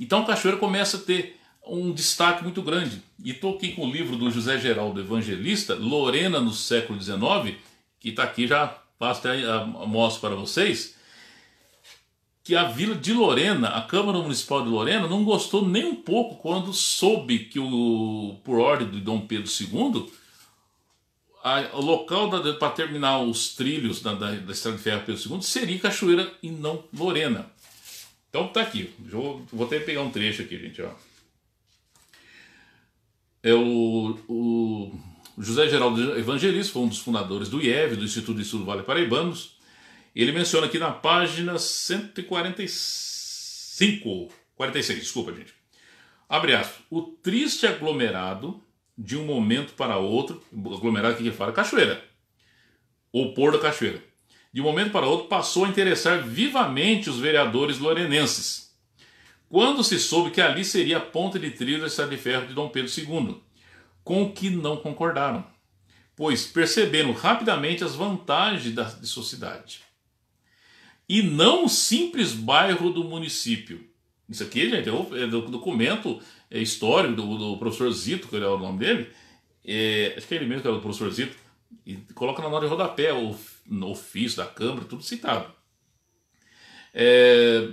Então Cachoeira começa a ter um destaque muito grande. E estou aqui com o livro do José Geraldo Evangelista, Lorena no século XIX, que está aqui já, passo até a, mostro para vocês que a Vila de Lorena, a Câmara Municipal de Lorena, não gostou nem um pouco quando soube que, o, por ordem de Dom Pedro II, a, o local para terminar os trilhos da, da, da Estrada de Ferro Pedro II seria Cachoeira e não Lorena. Então tá aqui, vou, vou até pegar um trecho aqui, gente. Ó. É o, o José Geraldo Evangelista, foi um dos fundadores do IEV, do Instituto de Estudo Vale Paraibanos, ele menciona aqui na página 145, 46, desculpa, gente. Abre aspas. O triste aglomerado de um momento para outro, aglomerado que ele fala, cachoeira, ou pôr da cachoeira. De um momento para outro passou a interessar vivamente os vereadores lorenenses. Quando se soube que ali seria a ponta de trilho da cidade de ferro de Dom Pedro II, com o que não concordaram, pois perceberam rapidamente as vantagens da, de sua cidade e não um simples bairro do município. Isso aqui, gente, é do é documento é, histórico do, do professor Zito, que era é o nome dele. É, acho que é ele mesmo que era o professor Zito. E coloca na nota de rodapé o, no ofício da Câmara, tudo citado. É,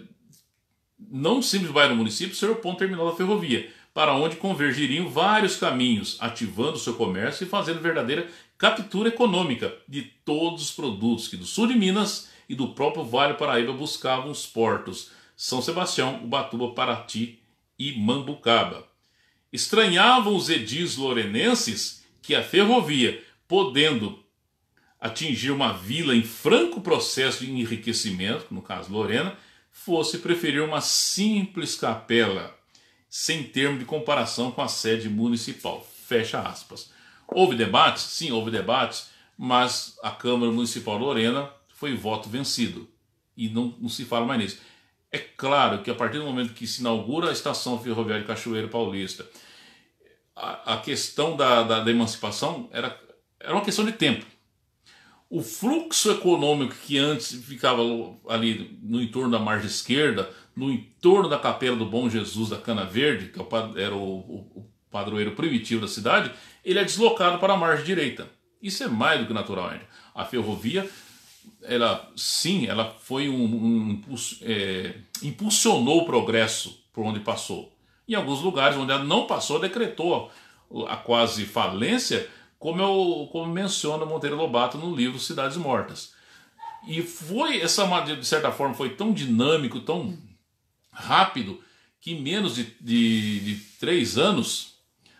não um simples bairro do município ser o ponto terminal da ferrovia, para onde convergiriam vários caminhos, ativando seu comércio e fazendo verdadeira captura econômica de todos os produtos que do sul de Minas e do próprio Vale Paraíba buscavam os portos São Sebastião, Ubatuba, Paraty e Mambucaba. Estranhavam os edis lorenenses que a ferrovia, podendo atingir uma vila em franco processo de enriquecimento, no caso Lorena, fosse preferir uma simples capela, sem termo de comparação com a sede municipal. Fecha aspas. Houve debates? Sim, houve debates, mas a Câmara Municipal de Lorena foi voto vencido. E não, não se fala mais nisso. É claro que a partir do momento que se inaugura a estação ferroviária de Cachoeiro Paulista, a, a questão da, da, da, emancipação era, era uma questão de tempo. O fluxo econômico que antes ficava ali no entorno da margem esquerda, no entorno da capela do Bom Jesus da Cana Verde, que é era o, o padroeiro primitivo da cidade, ele é deslocado para a margem direita. Isso é mais do que natural ainda. A ferrovia ela sim, ela foi um, um é, impulsionou o progresso por onde passou. Em alguns lugares onde ela não passou, decretou a quase falência, como, eu, como menciona Monteiro Lobato no livro Cidades Mortas. E foi essa de certa forma foi tão dinâmico, tão rápido que em menos de, de, de três anos,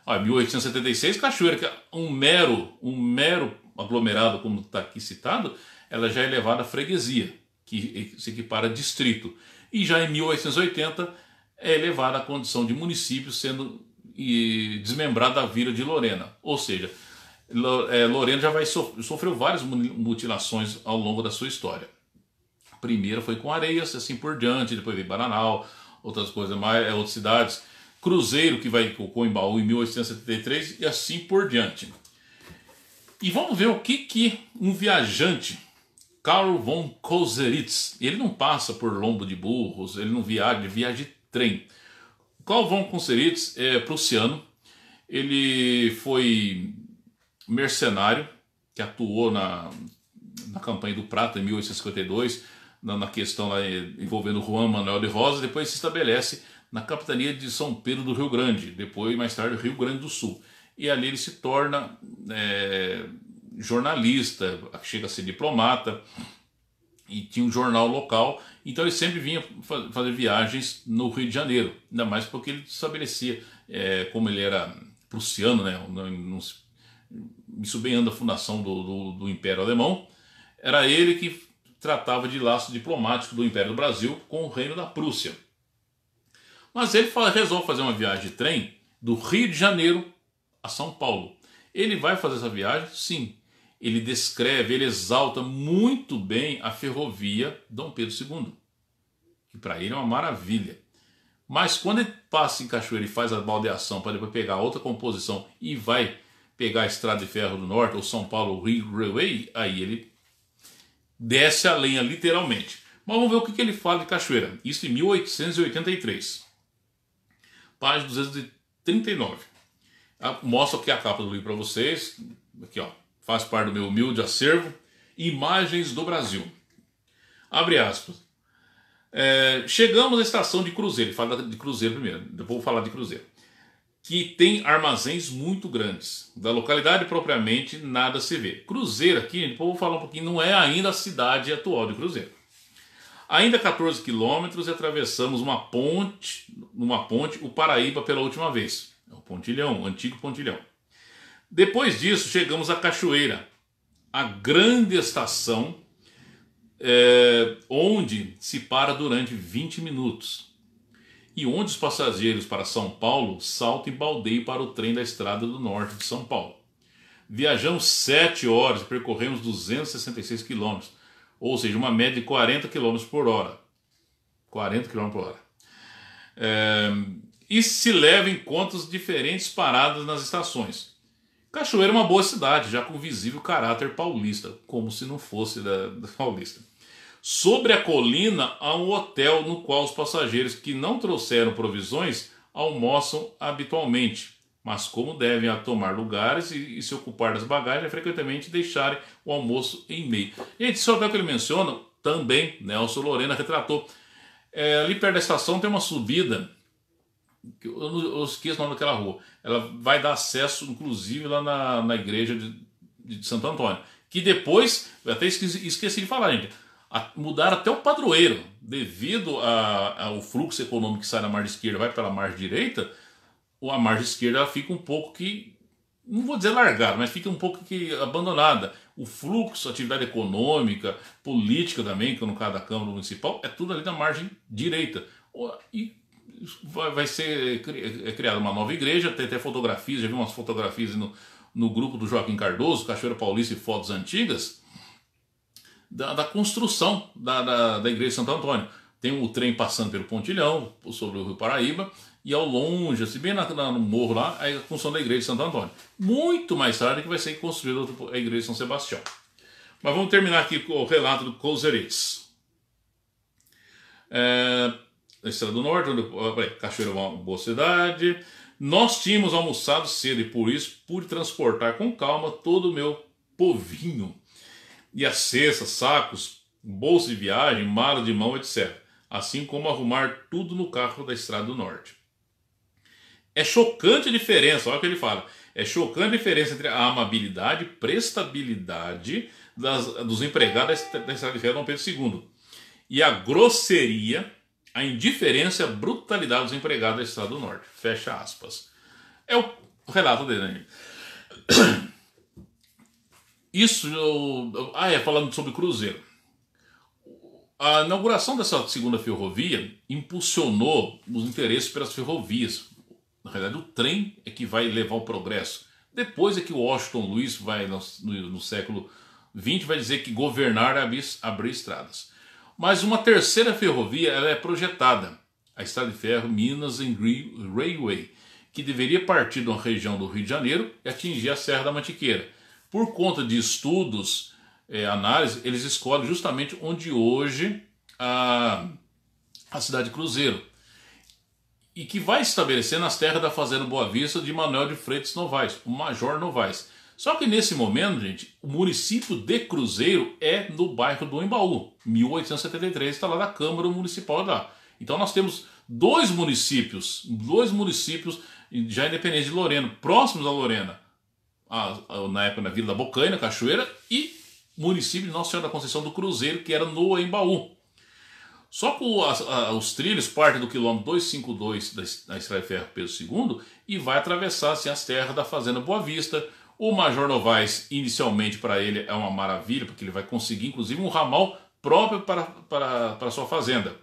ó, 1876, Cachoeira, que é um mero, um mero aglomerado como está aqui citado, ela já é elevada à freguesia, que se equipara a distrito. E já em 1880 é elevada à condição de município, sendo desmembrada a vila de Lorena. Ou seja, é, Lorena já vai so sofreu várias mutilações ao longo da sua história. primeira foi com Areias, assim por diante, depois veio Bananal, outras coisas mais, é, outras cidades. Cruzeiro, que vai com Coimbaú em 1873 e assim por diante. E vamos ver o que, que um viajante Karl von Koseritz. Ele não passa por lombo de burros, ele não viaja, ele viaja de trem. Karl von Koseritz é prussiano, ele foi mercenário que atuou na, na campanha do Prata em 1852, na, na questão lá, envolvendo Juan Manuel de Rosa, depois se estabelece na capitania de São Pedro do Rio Grande, depois mais tarde Rio Grande do Sul. E ali ele se torna é, jornalista, chega a ser diplomata e tinha um jornal local, então ele sempre vinha fazer viagens no Rio de Janeiro, ainda mais porque ele estabelecia, é, como ele era prussiano, né, não, não, isso bem anda a fundação do, do, do, Império Alemão, era ele que tratava de laço diplomático do Império do Brasil com o Reino da Prússia. Mas ele fala, resolve fazer uma viagem de trem do Rio de Janeiro a São Paulo. Ele vai fazer essa viagem? Sim ele descreve, ele exalta muito bem a ferrovia Dom Pedro II, que para ele é uma maravilha. Mas quando ele passa em Cachoeira e faz a baldeação para depois pegar outra composição e vai pegar a Estrada de Ferro do Norte ou São Paulo Rio Railway, aí ele desce a lenha literalmente. Mas vamos ver o que, que ele fala de Cachoeira. Isso em 1883. Página 239. Ah, mostra aqui a capa do livro para vocês. Aqui, ó faz parte do meu humilde acervo, Imagens do Brasil. Abre aspas. É, chegamos à estação de Cruzeiro, ele fala de Cruzeiro primeiro, eu vou falar de Cruzeiro, que tem armazéns muito grandes. Da localidade propriamente nada se vê. Cruzeiro aqui, depois vou falar um pouquinho, não é ainda a cidade atual de Cruzeiro. Ainda 14 quilômetros e atravessamos uma ponte, numa ponte, o Paraíba pela última vez. É o Pontilhão, o antigo Pontilhão depois disso, chegamos à Cachoeira, a grande estação é, onde se para durante 20 minutos e onde os passageiros para São Paulo saltam e baldeiam para o trem da Estrada do Norte de São Paulo. Viajamos 7 horas e percorremos 266 quilômetros, ou seja, uma média de 40 quilômetros por hora. 40 km por hora. É, e se leva em conta as diferentes paradas nas estações. Cachoeira é uma boa cidade, já com visível caráter paulista, como se não fosse da, da paulista. Sobre a colina há um hotel no qual os passageiros que não trouxeram provisões almoçam habitualmente, mas como devem tomar lugares e, e se ocupar das bagagens, é frequentemente deixarem o almoço em meio. Gente, esse hotel que ele menciona, também Nelson Lorena retratou. É, ali perto da estação tem uma subida, eu, eu esqueço o nome daquela rua, ela vai dar acesso, inclusive, lá na, na igreja de, de Santo Antônio. Que depois, eu até esqueci, esqueci de falar, gente, a, mudaram até o padroeiro, devido a, ao fluxo econômico que sai da margem esquerda vai pela margem direita, a margem esquerda fica um pouco que, não vou dizer largada, mas fica um pouco que abandonada. O fluxo, a atividade econômica, política também, que no caso da Câmara Municipal, é tudo ali na margem direita. E vai, vai ser eh, eh, eh, criada uma nova igreja, tem até fotografias, já vi umas fotografias no, no grupo do Joaquim Cardoso, Cachoeira Paulista e Fotos Antigas, da, da construção da, da, da, igreja de Santo Antônio. Tem o trem passando pelo Pontilhão, sobre o Rio Paraíba, e ao longe, assim, bem na, no morro lá, é a construção da igreja de Santo Antônio. Muito mais tarde que vai ser construída a igreja de São Sebastião. Mas vamos terminar aqui com o relato do Couserets. É, da Estrada do Norte, onde, peraí, Cachoeira é uma boa cidade. Nós tínhamos almoçado cedo e por isso pude transportar com calma todo o meu povinho. E as cestas, sacos, bolsa de viagem, mala de mão, etc. Assim como arrumar tudo no carro da Estrada do Norte. É chocante a diferença, olha o que ele fala. É chocante a diferença entre a amabilidade e prestabilidade das, dos empregados da Estrada de Ferro Dom Pedro II e a grosseria a indiferença e a brutalidade dos empregados da Estrada do Norte. Fecha aspas. É o relato dele, né? Isso. Eu... Ah, é, falando sobre Cruzeiro. A inauguração dessa segunda ferrovia impulsionou os interesses pelas ferrovias. Na realidade, o trem é que vai levar o progresso. Depois é que Washington Luiz vai, no, no século XX, vai dizer que governar é abrir, abrir estradas. Mas uma terceira ferrovia ela é projetada, a Estrada de Ferro Minas and Railway, que deveria partir de uma região do Rio de Janeiro e atingir a Serra da Mantiqueira. Por conta de estudos, é, análise, eles escolhem justamente onde hoje a, a cidade Cruzeiro, e que vai estabelecer nas terras da Fazenda Boa Vista de Manuel de Freitas Novaes, o Major Novaes. Só que nesse momento, gente, o município de Cruzeiro é no bairro do Embaú. 1873 está lá da Câmara Municipal lá. Então nós temos dois municípios, dois municípios já independentes de Lorena, próximos a Lorena. A, a, na época na Vila da Bocaina, Cachoeira, e município de Nossa Senhora da Conceição do Cruzeiro, que era no Embaú. Só que os trilhos partem do quilômetro 252 da, da Estrada de Ferro Pedro II e vai atravessar assim, as terras da Fazenda Boa Vista, o Major Novaes, inicialmente, para ele é uma maravilha, porque ele vai conseguir, inclusive, um ramal próprio para, para, para sua fazenda.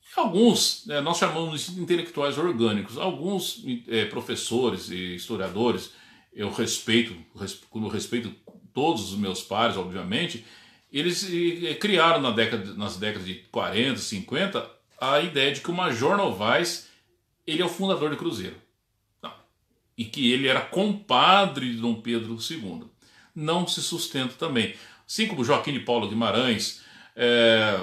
E alguns, né, nós chamamos de intelectuais orgânicos, alguns é, professores e historiadores, eu respeito, como respeito todos os meus pares, obviamente, eles criaram na década, nas décadas de 40, 50, a ideia de que o Major Novaes ele é o fundador do Cruzeiro e que ele era compadre de Dom Pedro II. Não se sustenta também. Assim como Joaquim de Paulo Guimarães, é,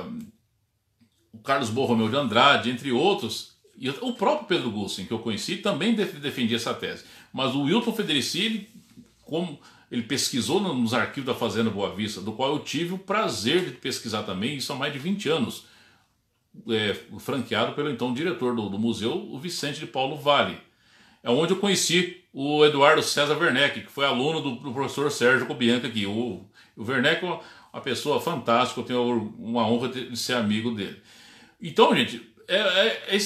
o Carlos Borromeu de Andrade, entre outros, e o próprio Pedro Gussen, que eu conheci, também defendia essa tese. Mas o Wilton Federici, ele, como ele pesquisou nos arquivos da Fazenda Boa Vista, do qual eu tive o prazer de pesquisar também, isso há mais de 20 anos, é, franqueado pelo então diretor do, do museu, o Vicente de Paulo Vale é onde eu conheci o Eduardo César Werneck, que foi aluno do, do professor Sérgio Cobianca aqui. O, o Werneck é uma pessoa fantástica, eu tenho uma honra de, de ser amigo dele. Então, gente, é, é, é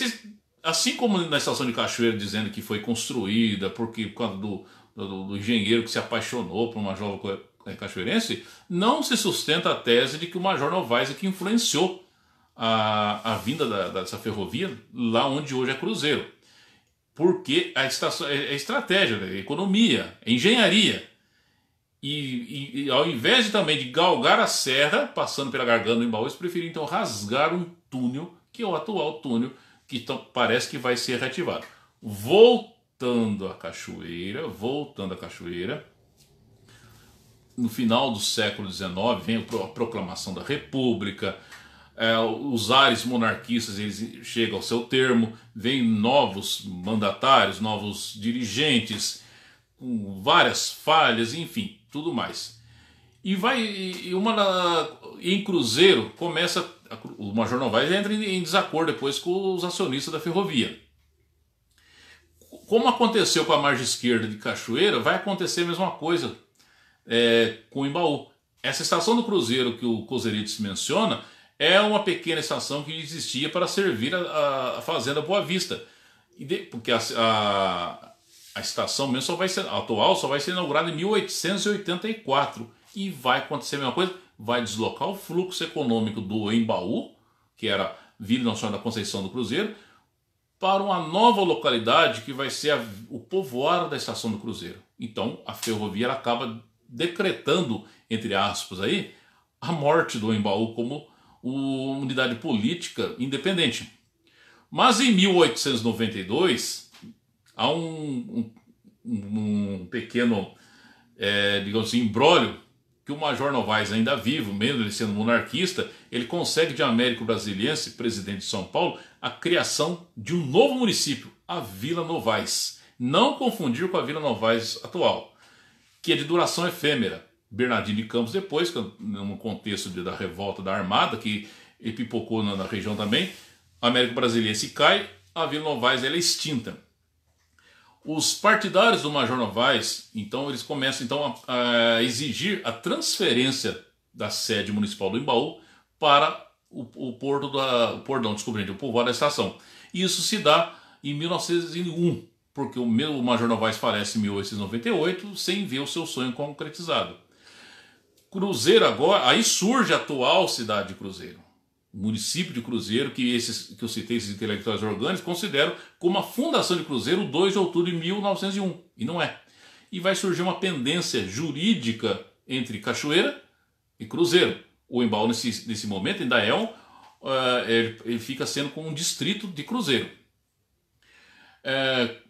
assim como na estação de Cachoeira dizendo que foi construída porque, por causa do, do, do engenheiro que se apaixonou por uma jovem é, cachoeirense, não se sustenta a tese de que o Major Novaes é que influenciou a, a vinda da, dessa ferrovia lá onde hoje é Cruzeiro porque a estação é, é estratégia, é economia, é engenharia. E, e, e, ao invés de, também de galgar a serra, passando pela garganta do Embaú, eles preferiram então rasgar um túnel, que é o atual túnel, que então, parece que vai ser reativado. Voltando à cachoeira, voltando à cachoeira, no final do século XIX vem a proclamação da República, é, os ares monarquistas eles chegam ao seu termo, vêm novos mandatários, novos dirigentes, com várias falhas, enfim, tudo mais. E vai e uma em Cruzeiro começa o Major Novaes entra em, desacordo depois com os acionistas da ferrovia. Como aconteceu com a margem esquerda de Cachoeira, vai acontecer a mesma coisa é, com o Embaú. Essa estação do Cruzeiro que o Cozerites menciona é uma pequena estação que existia para servir a, a Fazenda Boa Vista. De, porque a, a, a, estação mesmo só vai ser, atual só vai ser inaugurada em 1884. E vai acontecer a mesma coisa, vai deslocar o fluxo econômico do Embaú, que era Vila Nacional da Conceição do Cruzeiro, para uma nova localidade que vai ser a, o povoado da estação do Cruzeiro. Então a ferrovia acaba decretando, entre aspas, aí, a morte do Embaú como uma unidade política independente. Mas em 1892, há um, um, um pequeno, é, digamos assim, imbróglio que o Major Novaes, ainda vivo, mesmo ele sendo monarquista, ele consegue de Américo Brasiliense, presidente de São Paulo, a criação de um novo município, a Vila Novaes. Não confundir com a Vila Novaes atual, que é de duração efêmera. Bernardino de Campos depois, no contexto de, da revolta da Armada, que pipocou na, na região também, a América Brasileira se cai, a Vila Novaes ela é extinta. Os partidários do Major Novaes, então, eles começam então a, a exigir a transferência da sede municipal do Embaú para o, o porto da o Pordão, descobrindo o povoado da estação. Isso se dá em 1901, porque o meu Major Novaes falece em 1898 sem ver o seu sonho concretizado. Cruzeiro agora, aí surge a atual cidade de Cruzeiro, o município de Cruzeiro, que, esses, que eu citei, esses intelectuais orgânicos, consideram como a fundação de Cruzeiro 2 de outubro de 1901, e não é. E vai surgir uma pendência jurídica entre Cachoeira e Cruzeiro. O Embal, nesse, nesse momento, ainda é um, uh, ele, ele, fica sendo com um distrito de Cruzeiro. Uh,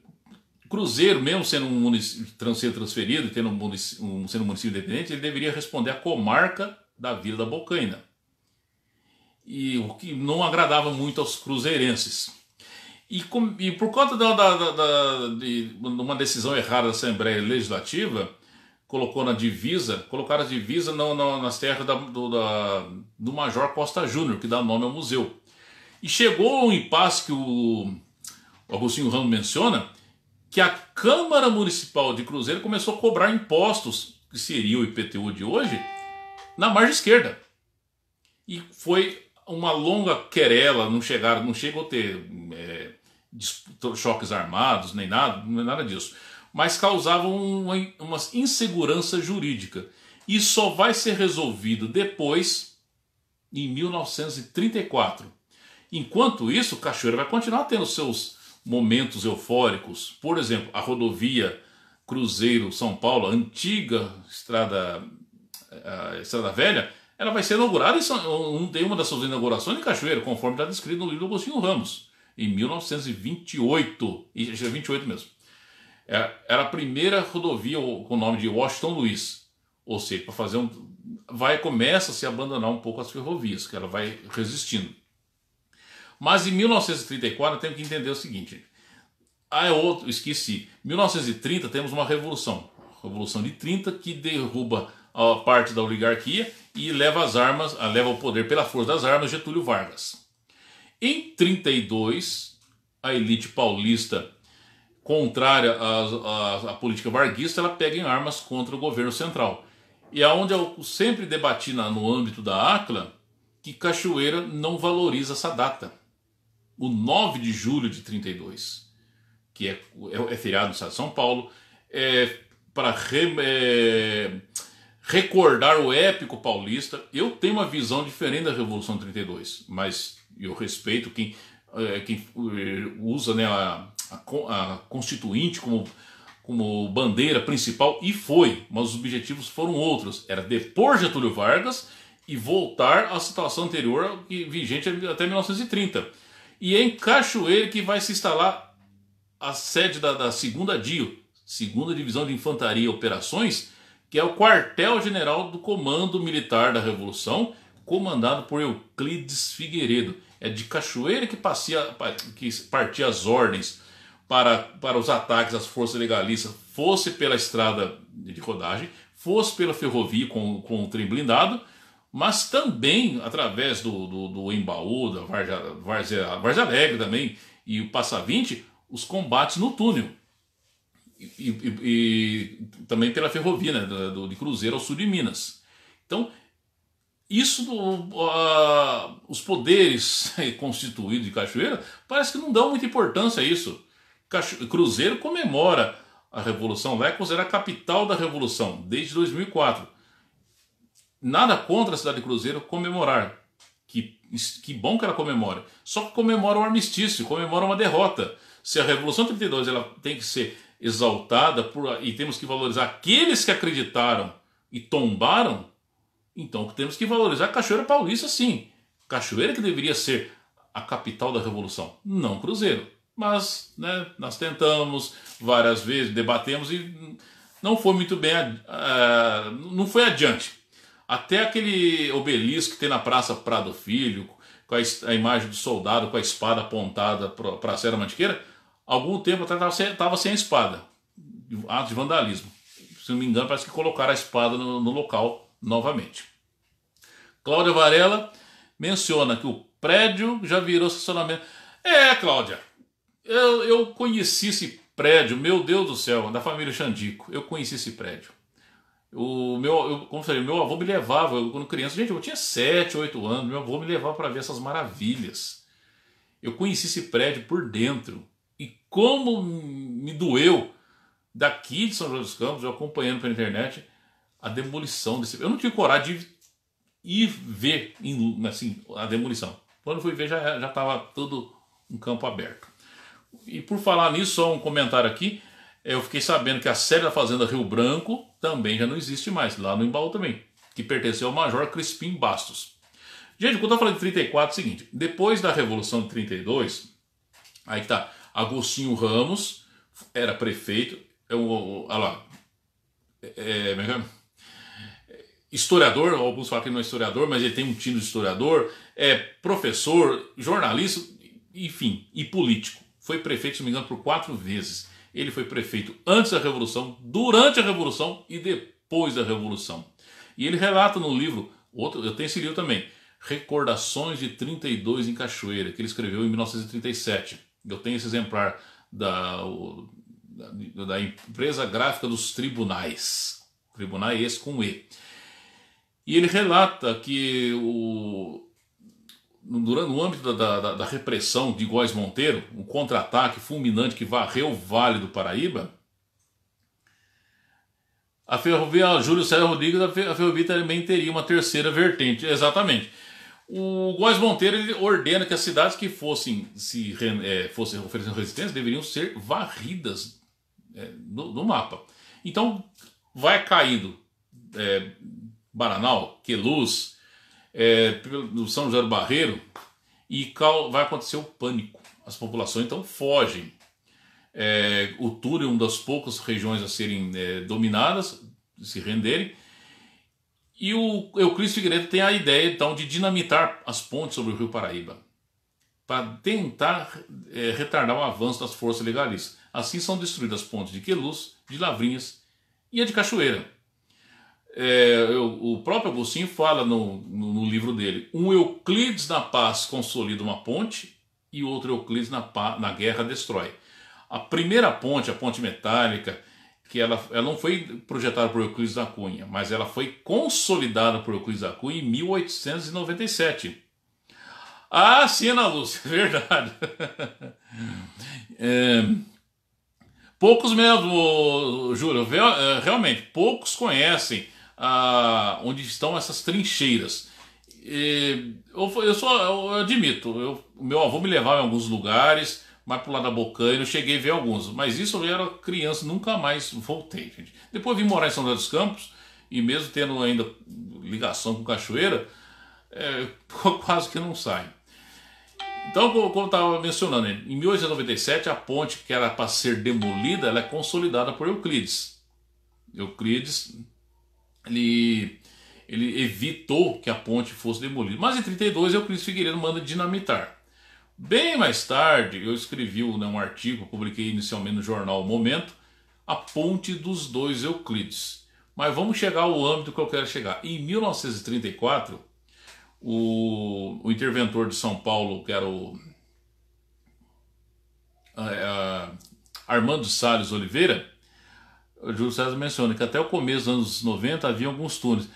Cruzeiro, mesmo sendo um município, sendo transferido tendo um, município, um, sendo um município independente, ele deveria responder à comarca da Vila da Bocaina. E o que não agradava muito aos cruzeirenses. E, com, e por conta da, da, da, de uma decisão errada da Assembleia Legislativa, colocou na divisa, colocaram a divisa no, no, nas terras da, do, da, do Major Costa Júnior, que dá nome ao museu. E chegou um impasse que o Agostinho Ramos menciona, que a Câmara Municipal de Cruzeiro começou a cobrar impostos, que seria o IPTU de hoje, na margem esquerda. E foi uma longa querela, não chegaram, não chegou a ter é, choques armados, nem nada, é nada disso. Mas causavam uma, uma insegurança jurídica. E só vai ser resolvido depois, em 1934. Enquanto isso, Cachoeira vai continuar tendo seus momentos eufóricos. Por exemplo, a rodovia Cruzeiro São Paulo, antiga estrada, estrada velha, ela vai ser inaugurada em uma das suas inaugurações em Cachoeiro, conforme está descrito no livro do Agostinho Ramos, em 1928. E 28 é mesmo. É, era a primeira rodovia com o nome de Washington Luiz. Ou seja, para fazer um. Vai, começa a se abandonar um pouco as ferrovias, que ela vai resistindo. Mas em 1934 temos que entender o seguinte. Ah, é outro, esqueci. 1930 temos uma revolução. Revolução de 30 que derruba a parte da oligarquia e leva as armas, ah, leva o poder pela força das armas Getúlio Vargas. Em 32, a elite paulista, contrária à, à, à política varguista, ela pega em armas contra o governo central. E aonde é onde eu sempre debati na, no âmbito da ACLA que Cachoeira não valoriza essa data o 9 de julho de 32, que é, é, é feriado no estado de São Paulo, é, para re, é, recordar o épico paulista. Eu tenho uma visão diferente da Revolução de 32, mas eu respeito quem, é, quem é, usa né, a, a, a Constituinte como como bandeira principal e foi, mas os objetivos foram outros. Era depor Getúlio Vargas e voltar à situação anterior vigente até 1930. E é em Cachoeira que vai se instalar a sede da, da segunda DIO, segunda Divisão de Infantaria e Operações, que é o quartel-general do Comando Militar da Revolução, comandado por Euclides Figueiredo. É de Cachoeira que, passia, que partia as ordens para, para os ataques às forças legalistas, fosse pela estrada de rodagem, fosse pela ferrovia com, com o trem blindado, mas também através do, do, do Embaú, da Varja, Varja, Varja Alegre também e o Passa 20, os combates no túnel. E, e, e também pela ferrovia né, do, de Cruzeiro ao sul de Minas. Então, isso, uh, os poderes constituídos de Cachoeira, parece que não dão muita importância a isso. Cacho Cruzeiro comemora a Revolução vai considerar a capital da Revolução desde 2004. Nada contra a cidade de Cruzeiro comemorar. Que, que bom que ela comemora. Só que comemora um armistício, comemora uma derrota. Se a Revolução 32 ela tem que ser exaltada por, e temos que valorizar aqueles que acreditaram e tombaram, então temos que valorizar Cachoeira Paulista, sim. Cachoeira que deveria ser a capital da Revolução, não Cruzeiro. Mas né, nós tentamos várias vezes, debatemos e não foi muito bem, uh, não foi adiante. Até aquele obelisco que tem na Praça Prado Filho, com a, imagem do soldado com a espada apontada para a Serra Mantiqueira, algum tempo atrás estava sem, tava sem espada. Ato de vandalismo. Se não me engano, parece que colocaram a espada no, no local novamente. Cláudia Varela menciona que o prédio já virou estacionamento. É, Cláudia, eu, eu conheci esse prédio, meu Deus do céu, da família Xandico. Eu conheci esse prédio. O meu, eu, como falei, meu avô me levava, eu, quando criança, gente, eu tinha 7, 8 anos, meu avô me levava para ver essas maravilhas. Eu conheci esse prédio por dentro. E como me doeu daqui de São José dos Campos, eu acompanhando pela internet, a demolição desse. Eu não tive coragem de ir ver assim, a demolição. Quando fui ver, já estava todo um campo aberto. E por falar nisso, só um comentário aqui. Eu fiquei sabendo que a série da Fazenda Rio Branco também já não existe mais, lá no Embaú também, que pertenceu ao Major Crispim Bastos. Gente, quando eu falando de 34, é o seguinte, depois da Revolução de 32, aí está tá, Agostinho Ramos era prefeito, é um, olha lá, é, é, é, é, historiador, alguns falam que não é historiador, mas ele tem um tino de historiador, é professor, jornalista, enfim, e político. Foi prefeito, se não me engano, por quatro vezes. Ele foi prefeito antes da Revolução, durante a Revolução e depois da Revolução. E ele relata no livro, outro, eu tenho esse livro também, Recordações de 32 em Cachoeira, que ele escreveu em 1937. Eu tenho esse exemplar da, da, da empresa gráfica dos tribunais, tribunais com E. E ele relata que o, durante o âmbito da, da, da repressão de Góis Monteiro, um contra-ataque fulminante que varreu o Vale do Paraíba, a ferrovia Júlio César Rodrigues, a ferrovia também teria uma terceira vertente, exatamente. O Góis Monteiro ele ordena que as cidades que fossem se é, fossem oferecendo resistência deveriam ser varridas é, no, no, mapa. Então vai caindo é, Baranal, Queluz, é, no São José do Barreiro e vai acontecer o pânico. As populações então fogem. É, o Túlio é uma das poucas regiões a serem é, dominadas, se renderem. E o Euclides Figueiredo tem a ideia então de dinamitar as pontes sobre o Rio Paraíba para tentar é, retardar o avanço das forças legalistas. Assim são destruídas as pontes de Queluz, de Lavrinhas e a de Cachoeira. É, eu, o próprio Agostinho fala no, no, no, livro dele: um Euclides na paz consolida uma ponte e outro Euclides na, na guerra destrói. A primeira ponte, a ponte metálica, que ela, ela não foi projetada por Euclides da Cunha, mas ela foi consolidada por Euclides da Cunha em 1897. Ah, sim, Ana Lúcia, verdade. é, poucos mesmo, Júlio, é, realmente, poucos conhecem onde estão essas trincheiras. E, eu, eu, só eu admito, meu avô me levava em alguns lugares, mas pro lado da Bocaina eu cheguei a ver alguns. Mas isso eu era criança, nunca mais voltei, gente. Depois vim morar em São José dos Campos, e mesmo tendo ainda ligação com Cachoeira, é, quase que não sai. Então, como eu estava mencionando, em 1897 a ponte que era para ser demolida ela é consolidada por Euclides. Euclides ele, ele evitou que a ponte fosse demolida. Mas em 32 Euclides Figueiredo manda dinamitar. Bem mais tarde, eu escrevi né, um artigo, publiquei inicialmente no jornal O Momento, A Ponte dos Dois Euclides. Mas vamos chegar ao âmbito que eu quero chegar. Em 1934, o, o interventor de São Paulo, que era o é, Armando Salles Oliveira, Júlio César menciona que até o começo dos anos 90 havia alguns túneis.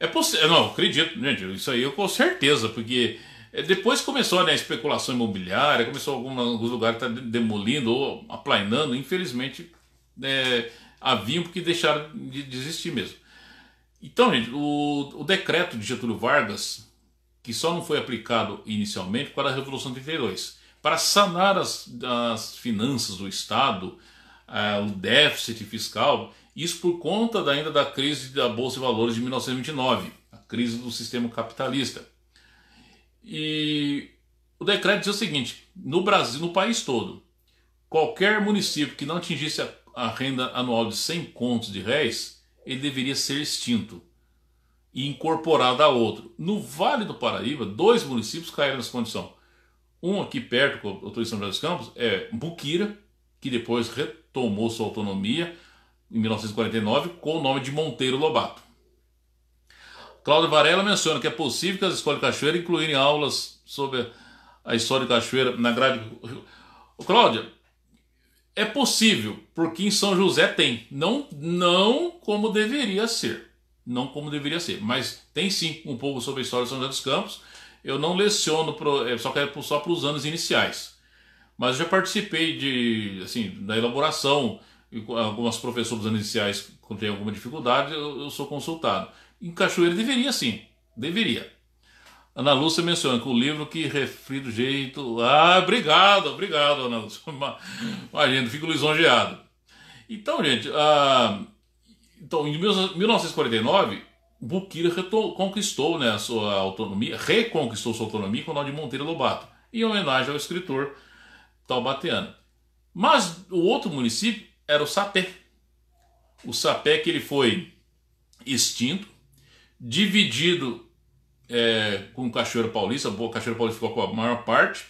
É possível, não, acredito, gente, isso aí eu com certeza, porque eh, depois começou né, a especulação imobiliária, começou alguns lugares tá demolindo ou aplainando, infelizmente é, haviam porque deixaram de, existir mesmo. Então, gente, o, o, decreto de Getúlio Vargas, que só não foi aplicado inicialmente para a Revolução 32, para sanar as, as finanças do Estado, uh, um déficit fiscal, isso por conta ainda da crise da Bolsa de Valores de 1929, a crise do sistema capitalista. E o decreto diz o seguinte: no Brasil, no país todo, qualquer município que não atingisse a, a renda anual de 100 contos de réis, ele deveria ser extinto e incorporado a outro. No Vale do Paraíba, dois municípios caíram nessa condição. Um aqui perto, eu estou em São José dos Campos, é Buquira, que depois tomou sua autonomia em 1949 com o nome de Monteiro Lobato. Cláudio Varela menciona que é possível que as escolas de cachoeira incluírem aulas sobre a história de cachoeira na grade. Cláudia, é possível, porque em São José tem. Não, não como deveria ser. Não como deveria ser, mas tem sim um pouco sobre a história de São José dos Campos. Eu não leciono, pro, só que é só para os anos iniciais. Mas já participei de, assim, da elaboração. Algumas professoras iniciais, quando tem alguma dificuldade, eu, eu sou consultado. Em Cachoeira deveria sim, deveria. Ana Lúcia menciona que o livro que refri do jeito. Ah, obrigado, obrigado, Ana Lúcia. Imagina, fico lisonjeado. Então, gente, ah, então, em 1949, Bukira conquistou né, a sua autonomia, reconquistou sua autonomia com o nome de Monteiro Lobato, em homenagem ao escritor Taubateana. Mas o outro município era o Sapé. O Sapé que ele foi extinto, dividido é, com Cachoeira Paulista, o Cachoeira Paulista ficou com a maior parte,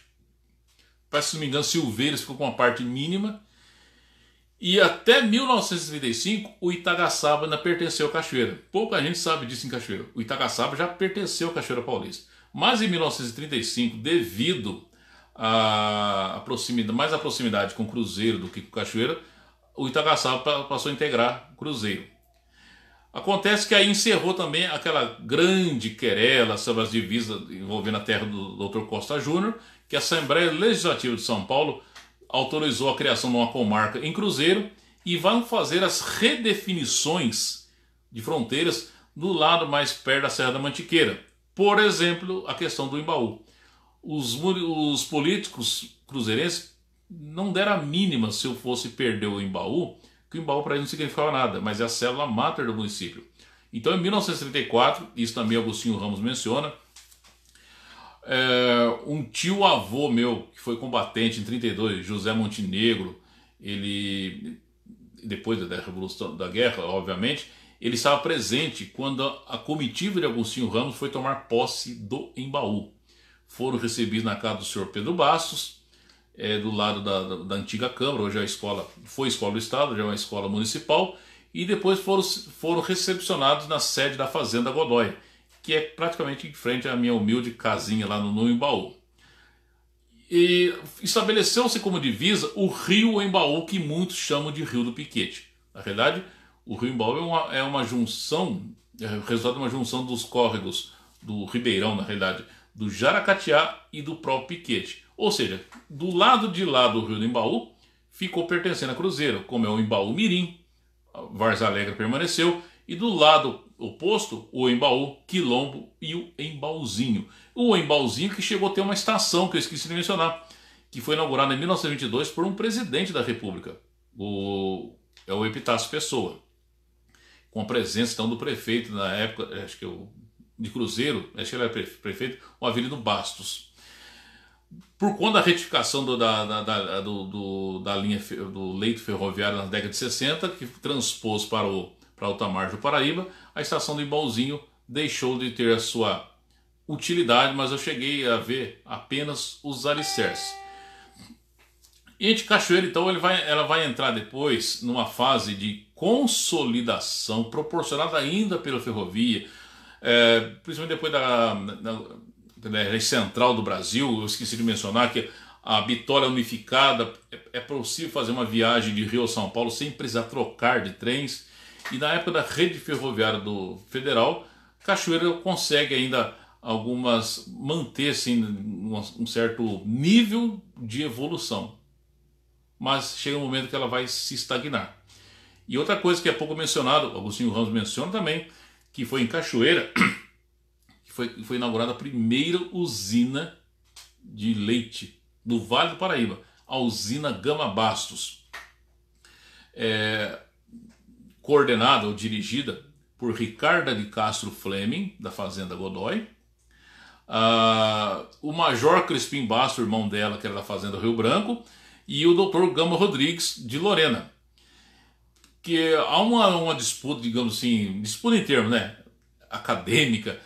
se não me engano, Silveira ficou com a parte mínima, e até 1935 o Itagaçaba ainda pertenceu ao Cachoeira. Pouca gente sabe disso em Cachoeira. O Itagaçaba já pertenceu ao Cachoeira Paulista. Mas em 1935, devido a, proximidade, mais a proximidade com o Cruzeiro do que com o Cachoeira, o Itagaçaba passou a integrar o Cruzeiro. Acontece que aí encerrou também aquela grande querela sobre as divisas envolvendo a terra do Dr. Costa Júnior, que a Assembleia Legislativa de São Paulo autorizou a criação de uma comarca em Cruzeiro e vão fazer as redefinições de fronteiras do lado mais perto da Serra da Mantiqueira. Por exemplo, a questão do Embaú os, os políticos cruzeirenses não deram a mínima se eu fosse perder o Embaú, que o Embaú para eles não significava nada, mas é a célula máter do município. Então, em 1934, isso também Agostinho Ramos menciona, é, um tio-avô meu, que foi combatente em 32, José Montenegro, ele, depois da Revolução da Guerra, obviamente, ele estava presente quando a, a comitiva de Agostinho Ramos foi tomar posse do Embaú foram recebidos na casa do senhor Pedro Bastos, é, do lado da, da, da, antiga Câmara, hoje é a escola foi escola do Estado, já é uma escola municipal, e depois foram, foram recepcionados na sede da Fazenda Godoy, que é praticamente em frente à minha humilde casinha lá no, no Embaú. E estabeleceu-se como divisa o Rio Embaú, que muitos chamam de Rio do Piquete. Na realidade, o Rio Embaú é uma, é uma junção, é resultado de uma junção dos córregos do Ribeirão, na realidade, do Jaracatiá e do próprio Piquete. Ou seja, do lado de lá do Rio do Embaú ficou pertencendo a Cruzeiro, como é o Embaú Mirim, Varza Alegre permaneceu, e do lado oposto, o Embaú, Quilombo e o Embauzinho. O Embauzinho que chegou a ter uma estação que eu esqueci de mencionar, que foi inaugurada em 1922 por um presidente da República, o, é o Epitácio Pessoa, com a presença então do prefeito na época, acho que é o de Cruzeiro, né, acho que ele era prefeito, o Avelino Bastos. Por conta da retificação do, da, da, da, do, da linha do leito ferroviário na década de 60, que transpôs para, o, para alta margem do Paraíba, a estação do Imbauzinho deixou de ter a sua utilidade, mas eu cheguei a ver apenas os alicerces. E gente Cachoeira, então, ele vai, ela vai entrar depois numa fase de consolidação proporcionada ainda pela ferrovia, é, principalmente depois da, da, da central do Brasil, eu esqueci de mencionar que a Vitória Unificada é, é possível fazer uma viagem de Rio a São Paulo sem precisar trocar de trens. E na época da rede ferroviária do federal, Cachoeira consegue ainda algumas manter assim, um certo nível de evolução. Mas chega um momento que ela vai se estagnar. E outra coisa que é pouco mencionado, o Agostinho Ramos menciona também, que foi em Cachoeira, que foi, foi inaugurada a primeira usina de leite do Vale do Paraíba, a usina Gama Bastos. É, coordenada ou dirigida por Ricarda de Castro Fleming, da Fazenda Godoy, ah, o Major Crispim Basto, irmão dela, que era da Fazenda Rio Branco, e o Dr. Gama Rodrigues, de Lorena que há uma, uma disputa, digamos assim, disputa em termos, né, acadêmica,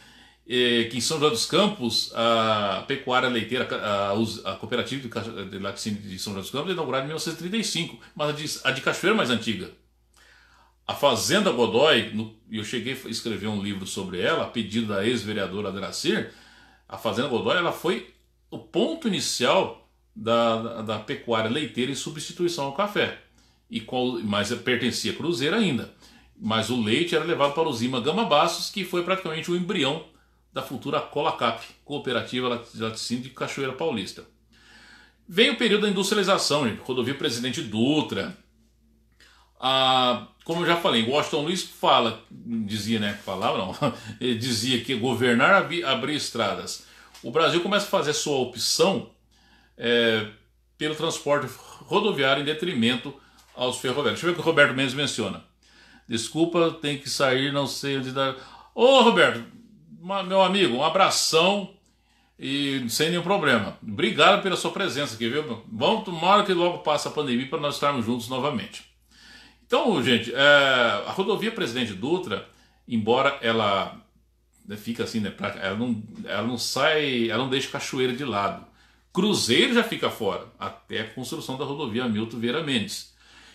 eh, que em São José dos Campos, a pecuária leiteira, a, a, a cooperativa de, de laticínio de São José dos Campos é inaugurada em 1935, mas a de, a de Cachoeira é mais antiga. A Fazenda Godoy, no, eu cheguei a escrever um livro sobre ela, a pedido da ex-vereadora Dracir, a Fazenda Godoy ela foi o ponto inicial da, da, da pecuária leiteira em substituição ao café e qual, mas pertencia a Cruzeiro ainda. Mas o leite era levado para o Zima Gama Bastos, que foi praticamente o embrião da futura Colacap, Cooperativa Laticínio de Cachoeira Paulista. Veio o período da industrialização, gente, rodovia Presidente Dutra. Ah, como eu já falei, Washington Luiz fala, dizia, né? Falava não, dizia que governar abrir estradas. O Brasil começa a fazer sua opção é, pelo transporte rodoviário em detrimento aos ferroviários. Deixa eu ver o que o Roberto Mendes menciona. Desculpa, tem que sair, não sei onde dar. Ô, Roberto, uma, meu amigo, um abração e sem nenhum problema. Obrigado pela sua presença aqui, viu? Vamos tomara que logo passe a pandemia para nós estarmos juntos novamente. Então, gente, é, a rodovia Presidente Dutra, embora ela né, fica assim, né, ela, não, ela não sai, ela não deixa Cachoeira de lado. Cruzeiro já fica fora, até a construção da rodovia Milton Vieira Mendes.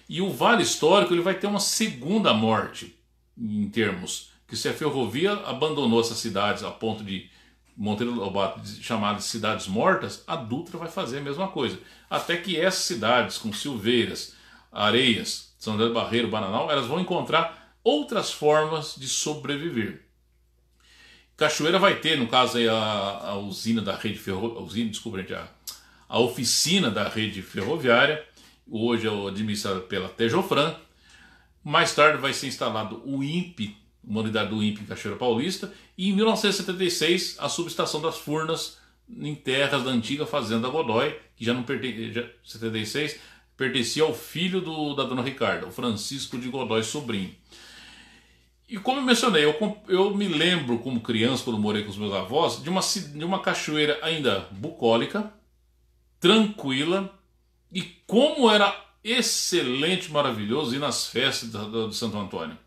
E o vale histórico ele vai ter uma segunda morte em termos que se a ferrovia abandonou essas cidades a ponto de Monteiro Lobato chamar de cidades mortas, a Dutra vai fazer a mesma coisa. Até que essas cidades, com Silveiras, Areias, São José do Barreiro, Bananal, elas vão encontrar outras formas de sobreviver. Cachoeira vai ter, no caso, aí, a, a usina da rede ferroviária, usina, a, a oficina da rede ferroviária, hoje é administrada pela Tejofran. Mais tarde vai ser instalado o INPE, uma unidade do INPE em Cachoeira Paulista, e em 1976 a subestação das Furnas em terras da antiga fazenda Godoy, que já não pertencia, 76, pertencia ao filho do, da dona Ricarda, o Francisco de Godoy Sobrinho. E como eu mencionei, eu, eu me lembro como criança, quando morei com os meus avós, de uma, de uma cachoeira ainda bucólica, tranquila, e como era excelente, maravilhoso ir nas festas do, Santo Antônio.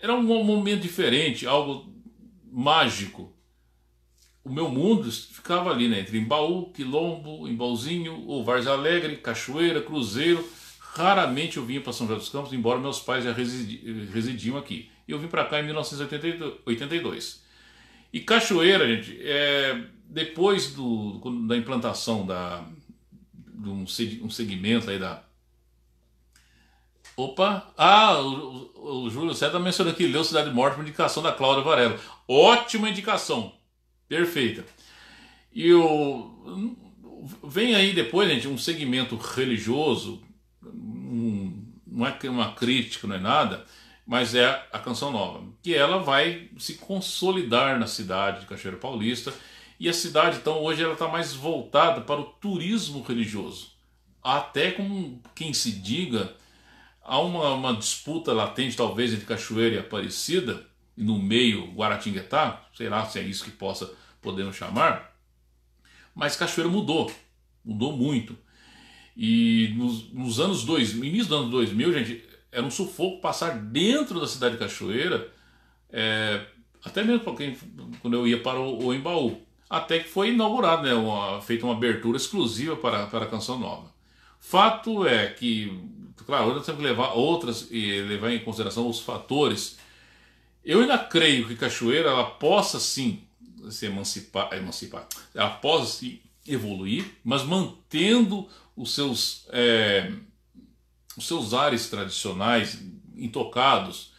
Era um momento diferente, algo mágico. O meu mundo ficava ali, né? Entre Embaú, Quilombo, Embaúzinho, ou Alegre, Cachoeira, Cruzeiro. Raramente eu vinha para São José dos Campos, embora meus pais já residiam aqui. Eu vim para cá em 1982. E Cachoeira, gente, é, depois do, da implantação da, de um, um segmento aí da. Opa! Ah, o, o Júlio César mencionou que leu Cidade Morte, uma indicação da Cláudia Varela. Ótima indicação! Perfeita. E o. Vem aí depois, gente, um segmento religioso, um, não é uma crítica, não é nada, mas é a Canção Nova, que ela vai se consolidar na cidade de Cachoeira Paulista e a cidade, então, hoje ela está mais voltada para o turismo religioso. Até com quem se diga, há uma, uma disputa latente, talvez, entre Cachoeira e Aparecida, e no meio Guaratinguetá, sei lá se é isso que possa podemos chamar, mas Cachoeira mudou, mudou muito. E nos, nos anos 2000, início dos anos 2000, gente, era um sufoco passar dentro da cidade de Cachoeira, é, até mesmo para quem, quando eu ia para o, o Embaú até que foi inaugurada né, uma, feita uma abertura exclusiva para, para a Canção Nova. Fato é que, claro, nós temos que levar outras e levar em consideração os fatores. Eu ainda creio que Cachoeira ela possa sim se emancipar, emancipar ela possa se evoluir, mas mantendo os seus, é, os seus ares tradicionais intocados,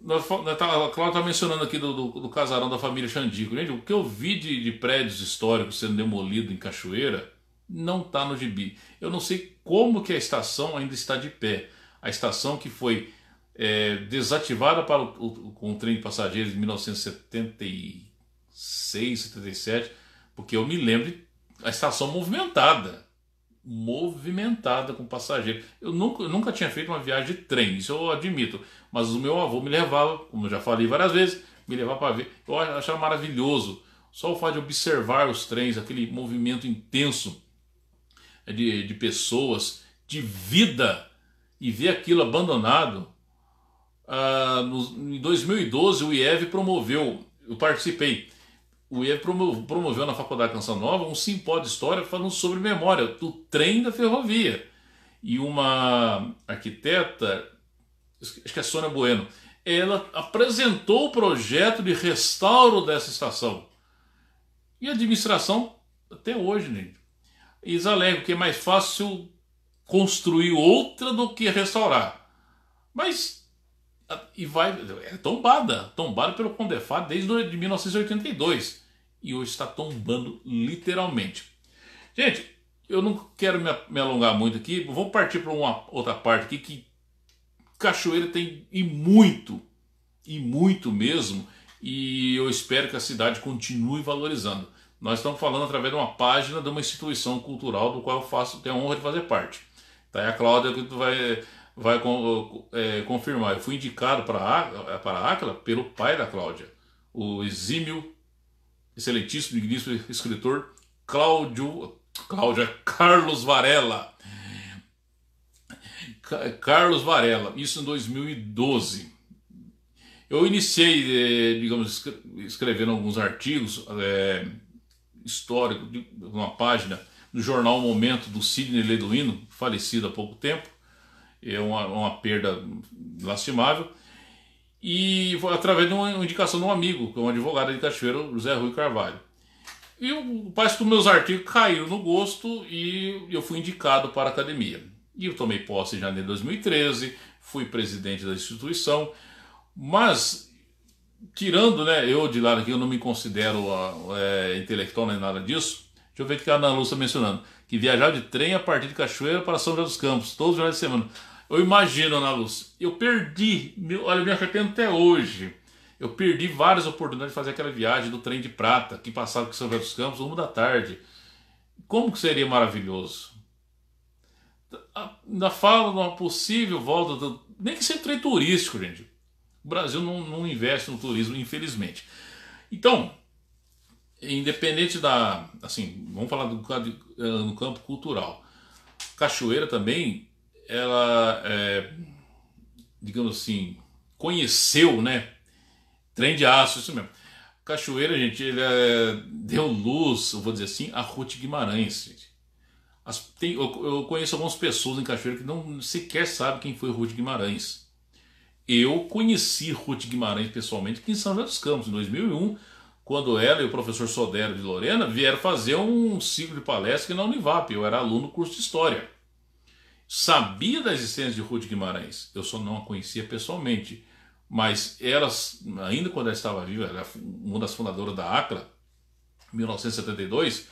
nós, tá, a Cláudia está mencionando aqui do, do, do, casarão da família Xandico. Gente, o que eu vi de, de prédios históricos sendo demolido em Cachoeira não está no gibi. Eu não sei como que a estação ainda está de pé. A estação que foi é, desativada para o, o, com o trem de passageiros em 1976, 77, porque eu me lembro a estação movimentada movimentada com passageiro. Eu nunca, eu nunca tinha feito uma viagem de trem, isso eu admito. Mas o meu avô me levava, como eu já falei várias vezes, me levava para ver. Eu achava maravilhoso só o fato de observar os trens, aquele movimento intenso de, de pessoas, de vida, e ver aquilo abandonado. Ah, no, em 2012, o IEV promoveu, eu participei o IE promoveu na Faculdade Canção Nova um simpósio de história falando sobre memória do trem da ferrovia. E uma arquiteta, acho que é Sônia Bueno, ela apresentou o projeto de restauro dessa estação. E a administração, até hoje, né? eles alegam que é mais fácil construir outra do que restaurar. Mas e vai é tombada, tombada pelo Condefat desde 1982 e hoje está tombando literalmente. Gente, eu não quero me, me alongar muito aqui, vou partir para uma outra parte aqui que Cachoeira tem e muito, e muito mesmo, e eu espero que a cidade continue valorizando. Nós estamos falando através de uma página de uma instituição cultural do qual eu faço, tenho a honra de fazer parte. Tá? aí a Cláudia vai vai é, confirmar. Eu fui indicado para, para Áquila pelo pai da Cláudia, o exímio, excelentíssimo, digníssimo escritor Cláudio, Cláudia Carlos Varela. Carlos Varela, isso em 2012. Eu iniciei, é, digamos, escrevendo alguns artigos é, históricos, uma página do jornal Momento do Sidney Leduino, falecido há pouco tempo, é uma, uma perda lastimável. E foi através de uma indicação de um amigo, que é um advogado de Cachoeiro, José Rui Carvalho. E eu, parece que os meus artigos caíram no gosto e eu fui indicado para a academia. E eu tomei posse em janeiro de 2013, fui presidente da instituição, mas tirando, né, eu de lado aqui, eu não me considero ah, é, intelectual nem nada disso. Deixa eu ver o que a Ana Lúcia tá mencionando, que viajava de trem a partir de Cachoeira para São José dos Campos, todos os dias de semana. Eu imagino, Ana Luz, eu perdi, meu, olha, eu me arrependo até hoje. Eu perdi várias oportunidades de fazer aquela viagem do trem de prata que passava por São José dos Campos, uma da tarde. Como que seria maravilhoso? Ainda fala de uma possível volta, do, nem que seja trem turístico, gente. O Brasil não, não investe no turismo, infelizmente. Então, independente da. Assim, vamos falar do, no campo cultural. Cachoeira também ela, é, digamos assim, conheceu, né? Trem de aço, isso mesmo. Cachoeira, gente, ele é, deu luz, eu vou dizer assim, a Ruth Guimarães, gente. As, tem, eu, eu, conheço algumas pessoas em Cachoeira que não sequer sabem quem foi Ruth Guimarães. Eu conheci Ruth Guimarães pessoalmente aqui em São José dos Campos, em 2001, quando ela e o professor Sodero de Lorena vieram fazer um ciclo de palestra na Univap. Eu era aluno do curso de História sabia da existência de Ruth Guimarães, eu só não a conhecia pessoalmente, mas ela, ainda quando ela estava viva, ela era é uma das fundadoras da ACRA, em 1972,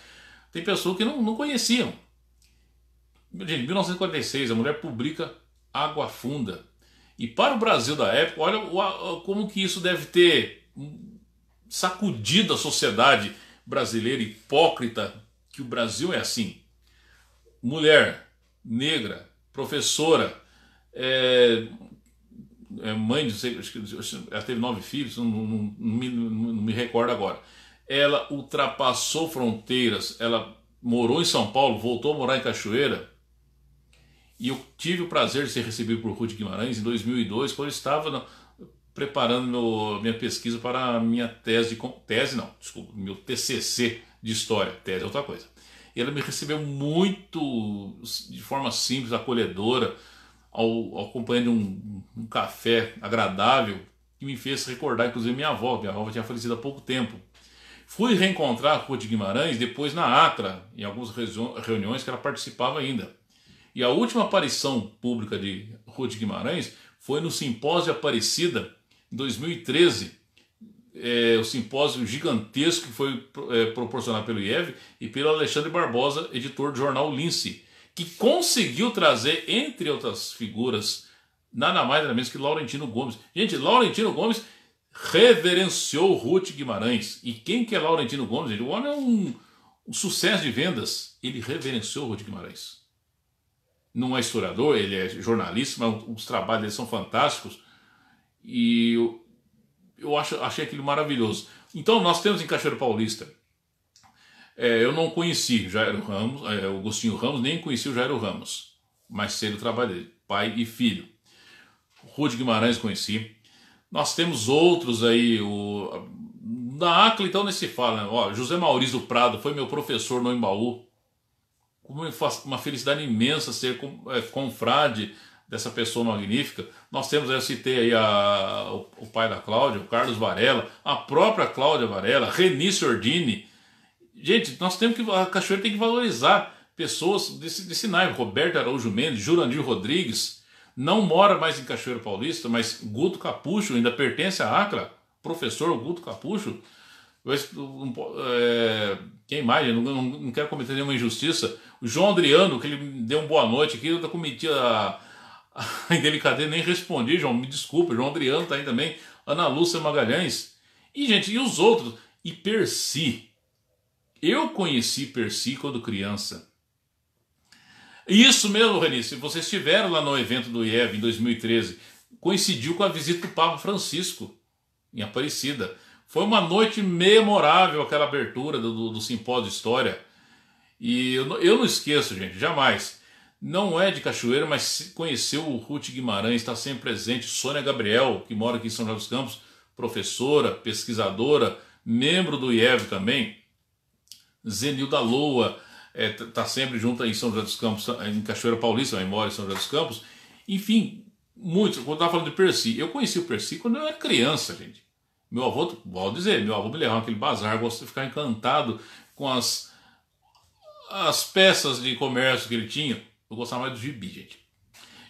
tem pessoas que não, não conheciam. Gente, em 1946, a mulher publica Água Funda. E para o Brasil da época, olha como que isso deve ter sacudido a sociedade brasileira hipócrita, que o Brasil é assim. Mulher, negra, professora, é, é mãe de sei, ela teve nove filhos, não, não, não, me, não, me, recordo agora. Ela ultrapassou fronteiras, ela morou em São Paulo, voltou a morar em Cachoeira. E eu tive o prazer de ser recebido por Ruth Guimarães em 2002, quando eu estava preparando meu, minha pesquisa para a minha tese, tese não, desculpa, meu TCC de história, tese é outra coisa. E ela me recebeu muito de forma simples, acolhedora, ao, ao acompanhando um, um café agradável, que me fez recordar, inclusive, minha avó. Minha avó tinha falecido há pouco tempo. Fui reencontrar a Rua de Guimarães depois na Atra, em algumas reuniões que ela participava ainda. E a última aparição pública de Rua de Guimarães foi no Simpósio Aparecida, em 2013, é, o simpósio gigantesco que foi é, proporcionado pelo IEV e pelo Alexandre Barbosa, editor do jornal Lince, que conseguiu trazer, entre outras figuras, nada mais nada menos que Laurentino Gomes. Gente, Laurentino Gomes reverenciou Ruth Guimarães. E quem que é Laurentino Gomes? Ele, o homem é um, um sucesso de vendas. Ele reverenciou Ruth Guimarães. Não é historiador, ele é jornalista, mas os trabalhos dele são fantásticos. E eu acho, achei aquilo maravilhoso. Então, nós temos em Cachoeiro Paulista. É, eu não conheci Jairo Ramos, é, Agostinho Ramos, nem conheci o Jairo Ramos, mas sei do trabalho dele, pai e filho. Rude Guimarães conheci. Nós temos outros aí, o, na ACLA então nem se fala, né? Ó, José Maurício Prado foi meu professor no Embaú. Uma felicidade imensa ser com, é, confrade dessa pessoa magnífica. Nós temos, eu citei aí a, o, o pai da Cláudia, o Carlos Varela, a própria Cláudia Varela, Renice Ordini. Gente, nós temos que. A Cachoeira tem que valorizar pessoas desse, desse naipe. Roberto Araújo Mendes, Jurandir Rodrigues, não mora mais em Cachoeira Paulista, mas Guto Capucho ainda pertence à ACRA, professor Guto Capucho. É, quem mais? Não, não, não, quero cometer nenhuma injustiça. O João Adriano, que ele deu uma boa noite aqui, eu cometi a, a delicadeza, nem respondi, João, me desculpa. João Adriano tá aí também. Ana Lúcia Magalhães. E, gente, e os outros? E Percy. Eu conheci Percy quando criança. Isso mesmo, se Vocês estiveram lá no evento do IEV em 2013. Coincidiu com a visita do Papa Francisco em Aparecida. Foi uma noite memorável aquela abertura do, do, do Simpósio de História. E eu, eu não esqueço, gente, jamais não é de Cachoeira, mas conheceu o Ruth Guimarães, está sempre presente. Sônia Gabriel, que mora aqui em São José dos Campos, professora, pesquisadora, membro do IEV também. Zenilda Loa, está é, tá sempre junto aí em São José dos Campos, eh, em Cachoeira Paulista, mora em São José dos Campos. Enfim, muitos. Quando eu estava falando de Percy, eu conheci o Percy quando eu era criança, gente. Meu avô, vou dizer, meu avô me levava aquele bazar, gostava de ficar encantado com as, as peças de comércio que ele tinha eu gostava mais do gibi, gente.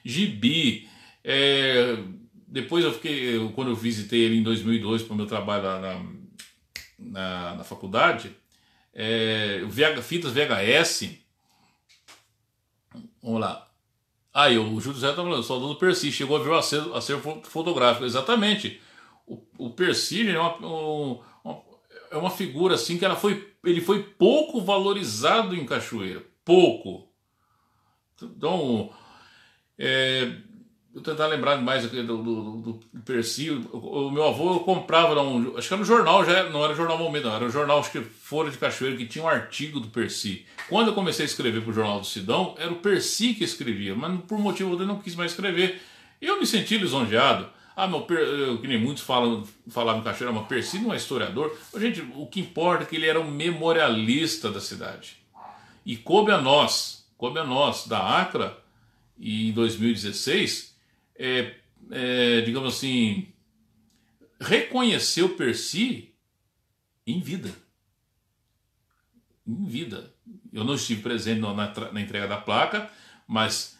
Gibi, é, depois eu fiquei, eu, quando eu visitei ele em 2002 para o meu trabalho lá na, na, na faculdade, é, VH, fitas VHS. Vamos lá. Aí, o Júlio Zé está falando, o soldado Percy chegou a ver o acervo, acervo fotográfico. Exatamente. O, o Percy é uma, uma, é uma figura assim que ela foi, ele foi pouco valorizado em Cachoeira. Pouco. Então, então, é, eu tentar lembrar mais do, do, do, Percy. O, o, meu avô eu comprava, um, acho que era um jornal, já não era jornal Momento, não, era um jornal acho que Folha de Cachoeiro, que tinha um artigo do Percy. Quando eu comecei a escrever para o Jornal do Sidão, era o Percy que escrevia, mas por motivo dele não quis mais escrever. Eu me senti lisonjeado. Ah, meu, que nem muitos falam, falavam em Cachoeiro, mas Percy não é historiador. Mas, gente, o que importa é que ele era um memorialista da cidade. E coube a nós, como é nós, da Acra, e em 2016, é, é, digamos assim, reconheceu Percy em vida. Em vida. Eu não estive presente na, na entrega da placa, mas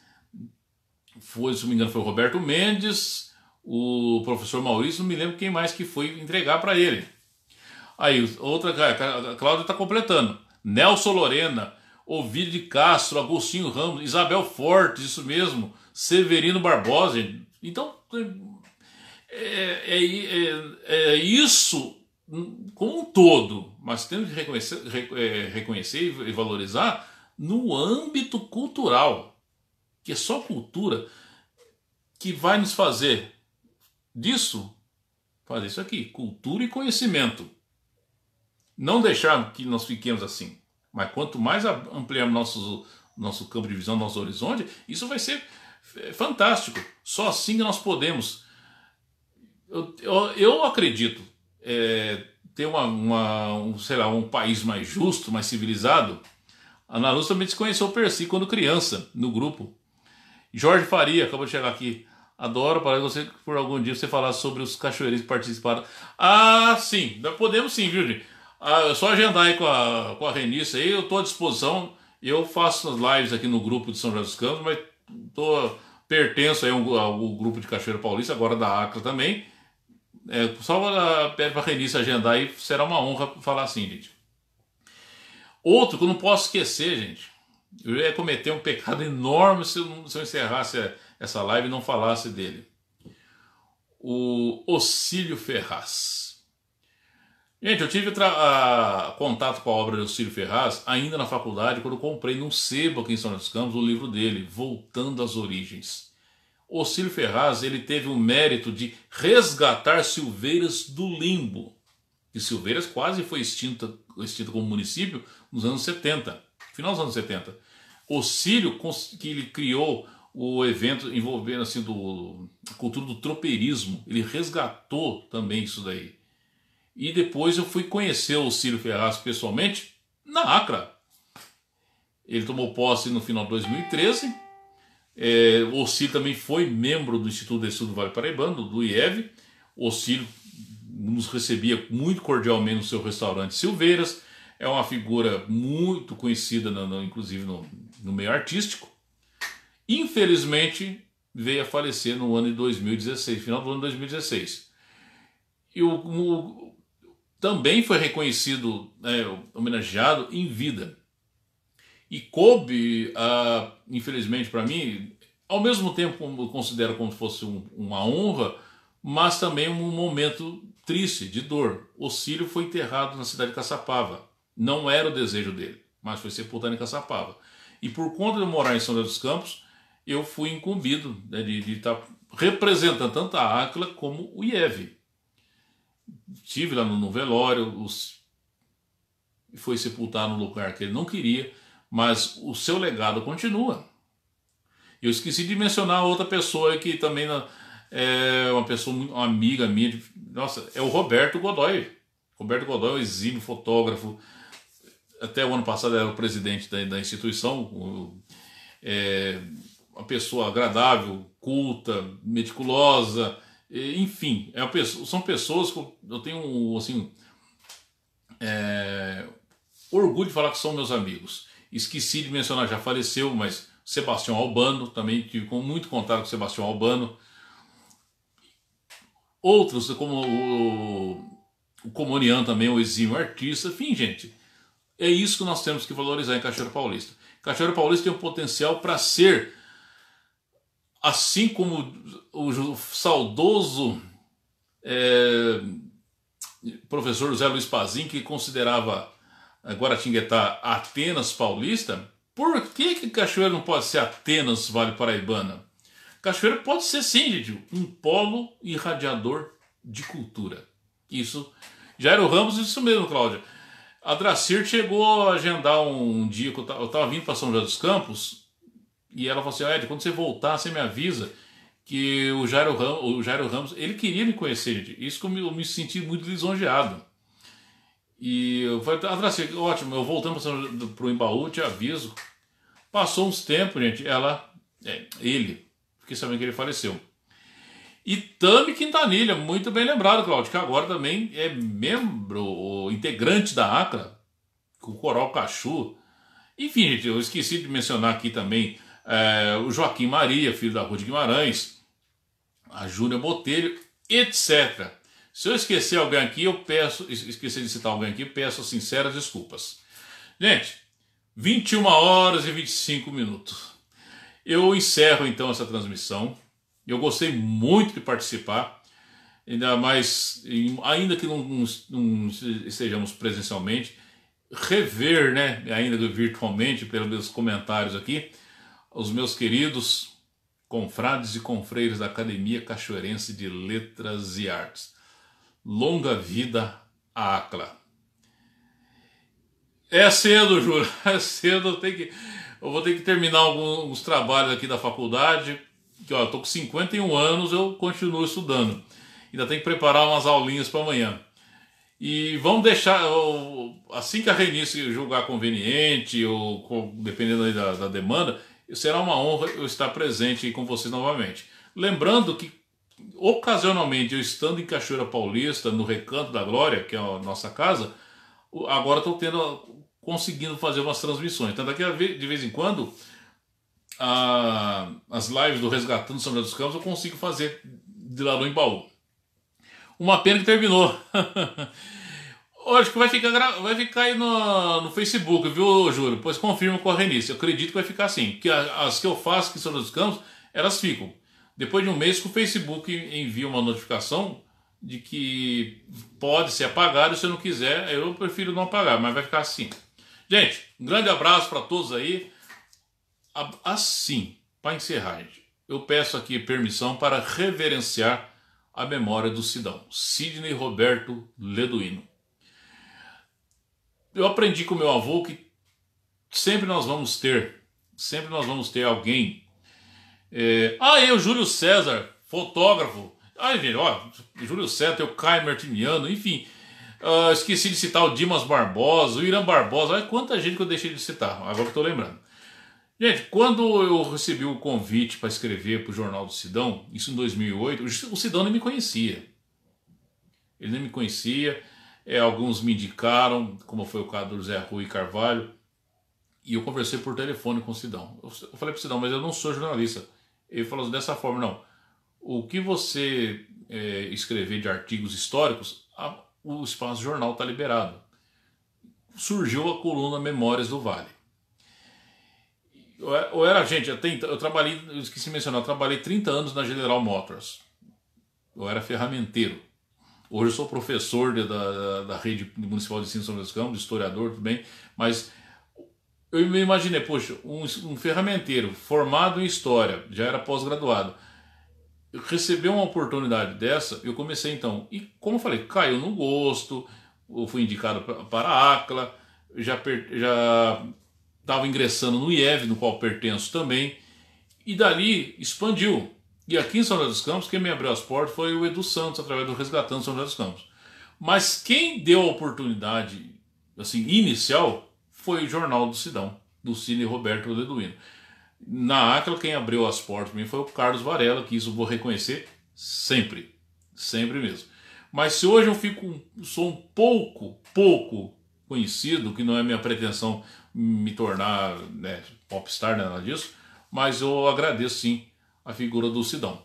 foi, se não me engano, foi o Roberto Mendes, o professor Maurício, não me lembro quem mais que foi entregar para ele. Aí, outra, a Cláudia está completando. Nelson Lorena, Ovidio de Castro, Agostinho Ramos, Isabel Fortes, isso mesmo, Severino Barbosa. Então, é, é, é, é, isso como um todo, mas temos que reconhecer, é, reconhecer e valorizar no âmbito cultural, que é só cultura que vai nos fazer disso, fazer isso aqui, cultura e conhecimento. Não deixar que nós fiquemos assim. Mas quanto mais ampliarmos nosso, nosso campo de visão, nosso horizonte, isso vai ser eh, fantástico. Só assim nós podemos. Eu, eu, eu acredito é, ter uma, uma, um, sei lá, um país mais justo, mais civilizado. A Ana Luz também desconheceu o Percy quando criança, no grupo. Jorge Faria, acabou de chegar aqui. Adoro para você por algum dia você falar sobre os cachoeirinhos que participaram. Ah, sim, podemos sim, viu, gente? Ah, é só agendar aí com a, com a Renice aí, eu estou à disposição. Eu faço as lives aqui no grupo de São José dos Campos, mas tô, pertenço aí ao, ao grupo de Cachoeira Paulista, agora da Acra também. É, só pede para a Renice agendar aí, será uma honra falar assim, gente. Outro que eu não posso esquecer, gente. Eu ia cometer um pecado enorme se eu, se eu encerrasse essa live e não falasse dele. O Ocílio Ferraz. Gente, eu tive a, contato com a obra do Ciro Ferraz ainda na faculdade, quando comprei num sebo aqui em São José dos Campos o livro dele, Voltando às Origens. O Ciro Ferraz ele teve o mérito de resgatar Silveiras do limbo. E Silveiras quase foi extinta, extinta como município nos anos 70, final dos anos 70. O Círio, que ele criou o evento envolvendo assim, do, a cultura do tropeirismo, ele resgatou também isso daí. E depois eu fui conhecer o Cílio Ferraz pessoalmente na Acra. Ele tomou posse no final de 2013. É, o Cílio também foi membro do Instituto de Estudo do Vale Paraibano, do IEV. O Cílio nos recebia muito cordialmente no seu restaurante Silveiras. É uma figura muito conhecida, inclusive no, no meio artístico. Infelizmente, veio a falecer no ano de 2016, final do ano de 2016. E o, também foi reconhecido, né, homenageado em vida. E coube, infelizmente para mim, ao mesmo tempo como considero como se fosse um, uma honra, mas também um momento triste, de dor. Círio foi enterrado na cidade de Caçapava. Não era o desejo dele, mas foi sepultado em Caçapava. E por conta de morar em São José dos Campos, eu fui incumbido né, de, de estar tá representando tanto a Áquila como o IEV tive lá no, no velório, os, foi sepultado no lugar que ele não queria, mas o seu legado continua. Eu esqueci de mencionar outra pessoa que também é uma pessoa, uma amiga minha, nossa, é o Roberto Godoy. Roberto Godoy é um exímio fotógrafo, até o ano passado era o presidente da, da instituição, é, uma pessoa agradável, culta, meticulosa, enfim, é pessoa, são pessoas que eu tenho assim, é, orgulho de falar que são meus amigos. Esqueci de mencionar, já faleceu, mas Sebastião Albano, também tive muito contato com Sebastião Albano. Outros, como o, o também, o exímio artista. Enfim, gente, é isso que nós temos que valorizar em Cachoeira Paulista. Cachoeira Paulista tem um potencial para ser assim como o saudoso é, professor José Luiz Pazin, que considerava é, Guaratinguetá Atenas paulista, por que, que Cachoeira não pode ser Atenas Vale Paraibana? Cachoeira pode ser sim, gente, um polo irradiador de cultura. Isso. Jairo Ramos, isso mesmo, Cláudia. A Dracir chegou a agendar um, dia eu estava vindo para São José dos Campos e ela falou assim: Ed, quando você voltar, você me avisa que o Jairo, Ram, o Jairo Ramos, ele queria me conhecer, gente. Isso que eu me, eu me senti muito lisonjeado. E eu falei, tá, Adraci, ótimo, eu voltando para o Embaú, te aviso. Passou uns tempos, gente, ela, é, ele, fiquei sabendo que ele faleceu. E Tami Quintanilha, muito bem lembrado, Claudio, que agora também é membro, ou integrante da ACRA, com o Coral Cachu. Enfim, gente, eu esqueci de mencionar aqui também é, o Joaquim Maria, filho da Rua de Guimarães, a Júlia Botelho, etc. Se eu esquecer alguém aqui, eu peço, esqueci de citar alguém aqui, peço sinceras desculpas. Gente, 21 horas e 25 minutos. Eu encerro então essa transmissão. Eu gostei muito de participar, ainda mais, ainda que não, não estejamos presencialmente, rever, né, ainda virtualmente, pelos comentários aqui aos meus queridos confrades e confreiros da Academia Cachoeirense de Letras e Artes. Longa vida à ACLA. É cedo, Júlio, é cedo, eu, tenho que, eu vou ter que terminar alguns trabalhos aqui da faculdade, que ó, eu tô com 51 anos, eu continuo estudando. Ainda tenho que preparar umas aulinhas para amanhã. E vamos deixar, assim que a Renice julgar conveniente, ou dependendo da, da demanda, Será uma honra eu estar presente com vocês novamente. Lembrando que, ocasionalmente, eu estando em Cachoeira Paulista, no Recanto da Glória, que é a nossa casa, agora estou tendo conseguindo fazer umas transmissões. Então, daqui a vez, de vez em quando, a, as lives do Resgatando São José dos Campos eu consigo fazer de lá no Embaú. Uma pena que terminou. Acho que vai ficar, vai ficar aí no, no Facebook, viu, Júlio? Pois confirma com a Renice. Eu acredito que vai ficar assim. Que as que eu faço, que são dos campos, elas ficam. Depois de um mês que o Facebook envia uma notificação de que pode ser apagado. Se eu não quiser, eu prefiro não apagar, mas vai ficar assim. Gente, um grande abraço para todos aí. Assim, para encerrar, gente, eu peço aqui permissão para reverenciar a memória do Sidão, Sidney Roberto Leduino eu aprendi com meu avô que sempre nós vamos ter, sempre nós vamos ter alguém. É, ah, eu, Júlio César, fotógrafo. Ai, velho, ó, Júlio César, o Caio Martiniano, enfim. Uh, esqueci de citar o Dimas Barbosa, o Irã Barbosa. Olha quanta gente que eu deixei de citar, agora que eu lembrando. Gente, quando eu recebi o convite para escrever para o Jornal do Sidão, isso em 2008, o Sidão nem me conhecia. Ele nem me conhecia. É, alguns me indicaram, como foi o caso do Zé Rui Carvalho, e eu conversei por telefone com o Sidão. Eu falei para o Sidão, mas eu não sou jornalista. Ele falou assim, dessa forma, não. O que você é, escrever de artigos históricos, a, o espaço jornal está liberado. Surgiu a coluna Memórias do Vale. Eu, era, gente, até eu trabalhei, eu esqueci de mencionar, eu trabalhei 30 anos na General Motors. Eu era ferramenteiro Hoje eu sou professor de, da, da rede municipal de ensino São José dos Campos, historiador, tudo bem, mas eu me imaginei, poxa, um, um ferramenteiro formado em história, já era pós-graduado, recebeu uma oportunidade dessa, eu comecei então. E como eu falei, caiu no gosto, eu fui indicado para a ACLA, já estava ingressando no IEV, no qual pertenço também, e dali expandiu. E aqui em São José dos Campos, quem me abriu as portas foi o Edu Santos, através do Resgatando São José dos Campos. Mas quem deu a oportunidade assim, inicial foi o Jornal do Sidão, do Cine Roberto Leduino. Na Acla, quem abriu as portas para mim foi o Carlos Varela, que isso vou reconhecer sempre, sempre mesmo. Mas se hoje eu fico, sou um pouco, pouco conhecido, que não é minha pretensão me tornar né, popstar, nada disso, mas eu agradeço sim a figura do Sidão.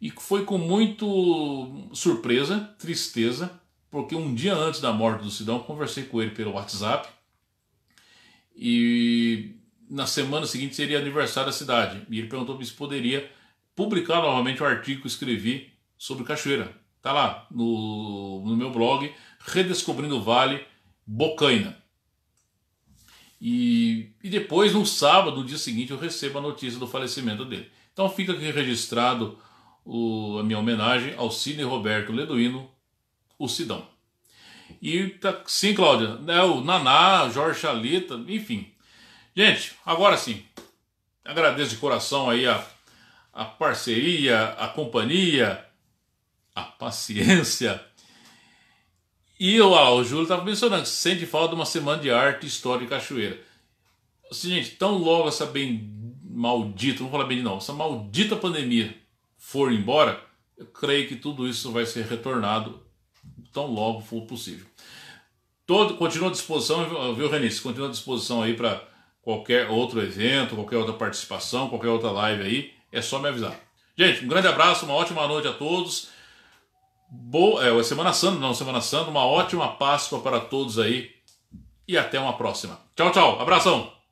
E foi com muito surpresa, tristeza, porque um dia antes da morte do Sidão, conversei com ele pelo WhatsApp e na semana seguinte seria aniversário da cidade. E ele perguntou se poderia publicar novamente o artigo que escrevi sobre Cachoeira. Tá lá no, no meu blog, Redescobrindo o Vale Bocaina. E, e depois, no sábado, no dia seguinte, eu recebo a notícia do falecimento dele. Então fica aqui registrado o, a minha homenagem ao Cine Roberto Leduino, o Sidão. E tá, sim, Cláudia, né, o Naná, Jorge Chalita, enfim. Gente, agora sim, agradeço de coração aí a, a parceria, a companhia, a paciência. E o ah, Júlio estava mencionando, sente falta de uma semana de arte e história de Cachoeira. Assim, gente, tão logo essa bendita maldita, não vou falar bem não, essa maldita pandemia for embora, eu creio que tudo isso vai ser retornado tão logo for possível. Todo, continua à disposição, viu, Renice? Continua à disposição aí para qualquer outro evento, qualquer outra participação, qualquer outra live aí, é só me avisar. Gente, um grande abraço, uma ótima noite a todos. Boa, é, Semana Santa, não, Semana Santa, uma ótima Páscoa para todos aí e até uma próxima. Tchau, tchau, abração!